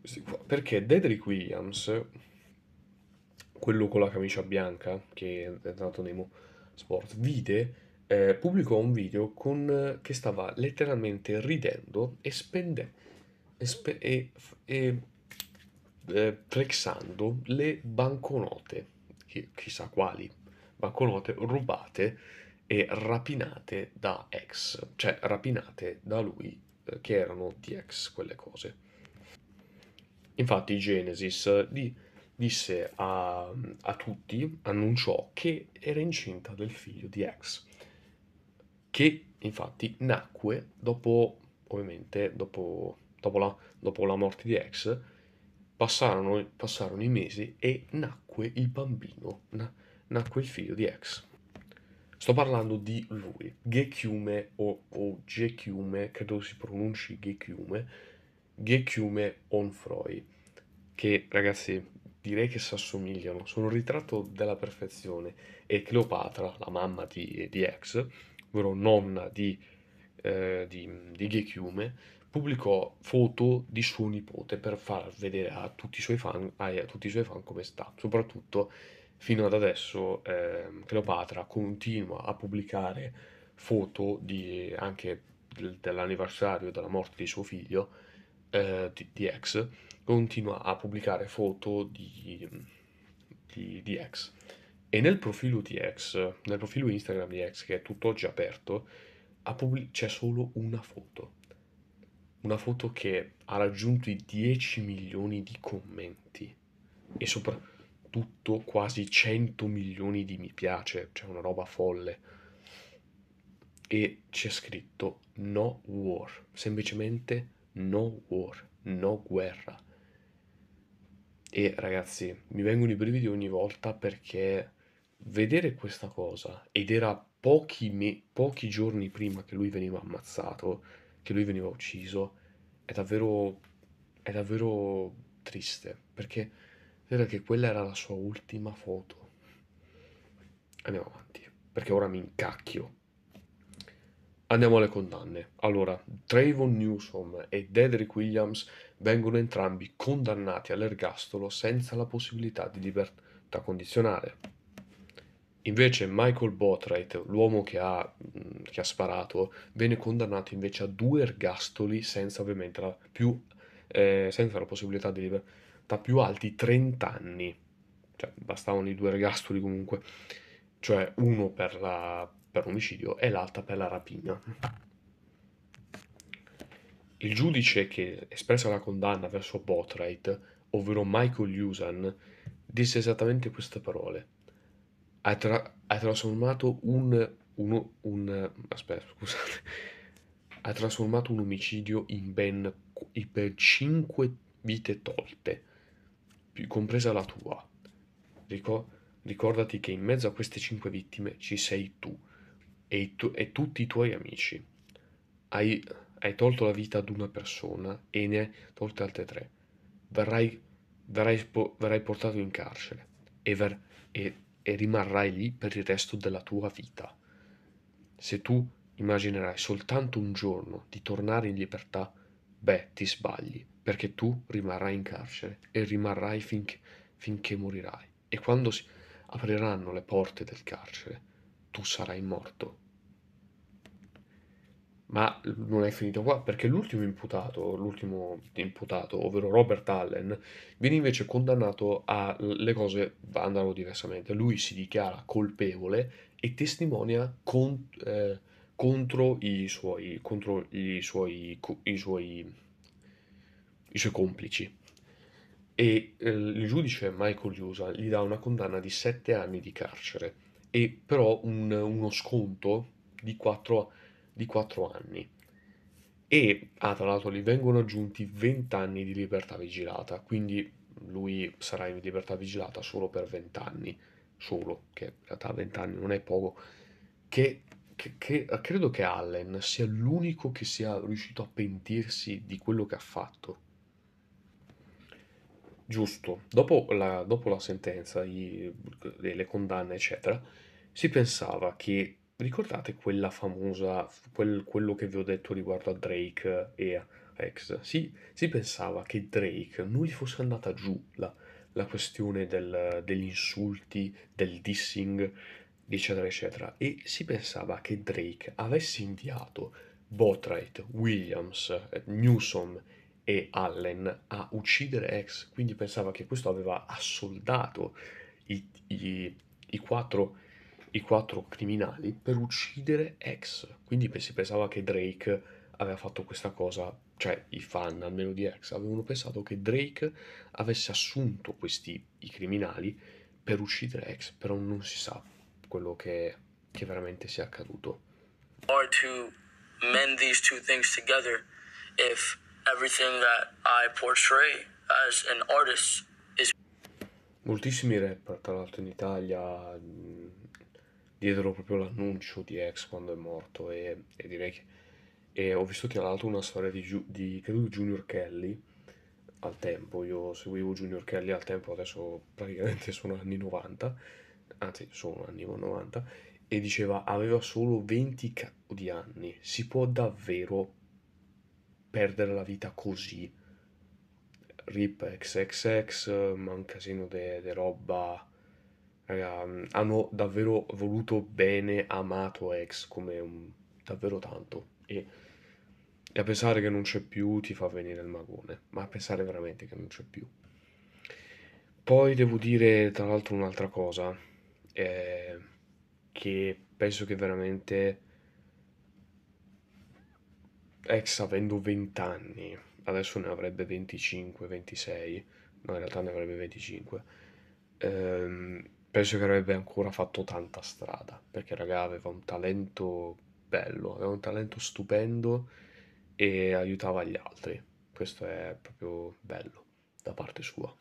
questi qua? Perché Dedrick Williams, quello con la camicia bianca, che è entrato Nemo Sport, vide eh, pubblicò un video con, eh, che stava letteralmente ridendo e spendendo e, e, e eh, trexando le banconote, chi, chissà quali banconote rubate e rapinate da ex, cioè rapinate da lui eh, che erano di ex quelle cose. Infatti Genesis eh, di, disse a, a tutti, annunciò che era incinta del figlio di ex che infatti nacque dopo, ovviamente, dopo, dopo, la, dopo la, morte di Ex, passarono, passarono, i mesi e nacque il bambino, na, nacque il figlio di Ex. Sto parlando di lui, Gechiume o, o Gechiume, credo si pronunci Gechiume, Gechiume Onfroy, che ragazzi direi che si assomigliano, sono un ritratto della perfezione e Cleopatra, la mamma di, di Ex, ovvero nonna di, eh, di, di Gekiume, pubblicò foto di suo nipote per far vedere a tutti i suoi fan, i suoi fan come sta. Soprattutto fino ad adesso eh, Cleopatra continua a pubblicare foto di, anche dell'anniversario della morte di suo figlio, eh, di, di X, continua a pubblicare foto di, di, di X. E nel profilo di X, nel profilo Instagram di X, che è tutt'oggi aperto, pubblic- c'è solo una foto. Una foto che ha raggiunto i 10 milioni di commenti e soprattutto quasi 100 milioni di mi piace, cioè una roba folle. E c'è scritto no war, semplicemente no war, no guerra. E ragazzi, mi vengono i brividi ogni volta perché vedere questa cosa, ed era pochi, me- pochi giorni prima che lui veniva ammazzato, che lui veniva ucciso, è davvero, è davvero triste, perché era che quella era la sua ultima foto. Andiamo avanti, perché ora mi incacchio. Andiamo alle condanne. Allora, Trayvon Newsom e Dedrick Williams vengono entrambi condannati all'ergastolo senza la possibilità di libertà condizionale. Invece Michael Boatwright, l'uomo che ha, che ha, sparato, venne condannato invece a due ergastoli senza ovviamente la, più, eh, senza la possibilità di da più alti 30 anni. Cioè, bastavano i due ergastoli comunque. Cioè uno per, la, per l'omicidio e l'altra per la rapina. Il giudice che espresse la condanna verso Boatwright, ovvero Michael Usan, disse esattamente queste parole ha, tra, ha trasformato un, uno, un, aspetta, scusate, ha trasformato un omicidio in ben per 5 vite tolte, compresa la tua. Ricordati che in mezzo a queste 5 vittime ci sei tu e, tu, e tutti i tuoi amici. Hai, hai, tolto la vita ad una persona e ne hai tolte altre tre. Verrai, verrai, verrai portato in carcere e, ver, e e rimarrai lì per il resto della tua vita. Se tu immaginerai soltanto un giorno di tornare in libertà, beh, ti sbagli, perché tu rimarrai in carcere e rimarrai finché, finché morirai. E quando si apriranno le porte del carcere, tu sarai morto ma non è finito qua perché l'ultimo imputato, l'ultimo imputato, ovvero Robert Allen, viene invece condannato a... le cose andranno diversamente, lui si dichiara colpevole e testimonia con, eh, contro, i suoi, contro i, suoi, i, suoi, i suoi complici. E eh, il giudice Michael Giusa gli dà una condanna di 7 anni di carcere e però un, uno sconto di 4 anni di 4 anni e ah, tra l'altro, gli vengono aggiunti 20 anni di libertà vigilata, quindi lui sarà in libertà vigilata solo per 20 anni, solo, che in realtà 20 anni non è poco, che, che, che credo che Allen sia l'unico che sia riuscito a pentirsi di quello che ha fatto. Giusto, dopo la, dopo la sentenza, gli, le condanne, eccetera, si pensava che Ricordate quella famosa, quel, quello che vi ho detto riguardo a Drake e X? Si, si pensava che Drake non gli fosse andata giù la, la questione del, degli insulti, del dissing, eccetera, eccetera. E si pensava che Drake avesse inviato Botright, Williams, Newsom e Allen a uccidere X. Quindi pensava che questo aveva assoldato i, i, i quattro i quattro criminali per uccidere X. Quindi si pensava che Drake aveva fatto questa cosa, cioè i fan almeno di X avevano pensato che Drake avesse assunto questi i criminali per uccidere X, però non si sa quello che, che veramente sia accaduto. Or to mend these two things together if everything that I portray as an artist is... Moltissimi rapper, tra l'altro in Italia, diedero proprio l'annuncio di Ex quando è morto e, e direi che e ho visto tra l'altro una storia di, di credo Junior Kelly al tempo, io seguivo Junior Kelly al tempo, adesso praticamente [laughs] sono anni 90, anzi sono anni 90, e diceva aveva solo 20 di anni, si può davvero perdere la vita così? Rip XXX, ma un casino di roba Ehm, hanno davvero voluto bene, amato ex come un, davvero tanto. E, e a pensare che non c'è più ti fa venire il magone, ma a pensare veramente che non c'è più. Poi devo dire, tra l'altro, un'altra cosa, eh, che penso che veramente ex avendo 20 anni, adesso ne avrebbe 25, 26, no in realtà ne avrebbe 25, ehm, penso che avrebbe ancora fatto tanta strada, perché raga aveva un talento bello, aveva un talento stupendo e aiutava gli altri. Questo è proprio bello da parte sua.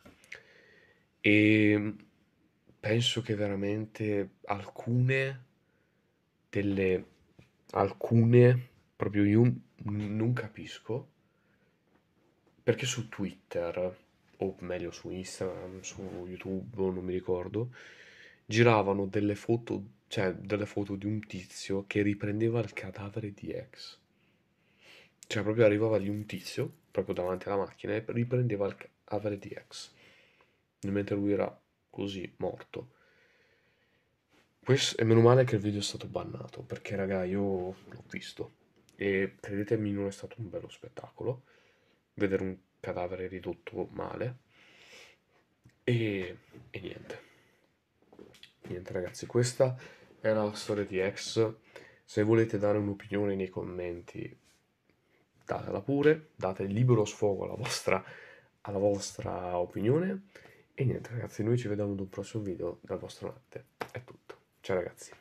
E ehm, penso che veramente alcune delle alcune proprio io non capisco perché su Twitter o meglio su Instagram, su YouTube, non mi ricordo, giravano delle foto, cioè delle foto di un tizio che riprendeva il cadavere di ex. Cioè proprio arrivava lì un tizio, proprio davanti alla macchina, e riprendeva il cadavere di ex. Mentre lui era così, morto. Questo, e meno male che il video è stato bannato, perché raga io l'ho visto. E credetemi non è stato un bello spettacolo vedere un cadavere ridotto male. e, e niente niente ragazzi, questa era la storia di X. Se volete dare un'opinione nei commenti, datela pure, date libero sfogo alla vostra, alla vostra opinione. E niente ragazzi, noi ci vediamo in un prossimo video dal vostro latte. È tutto. Ciao ragazzi.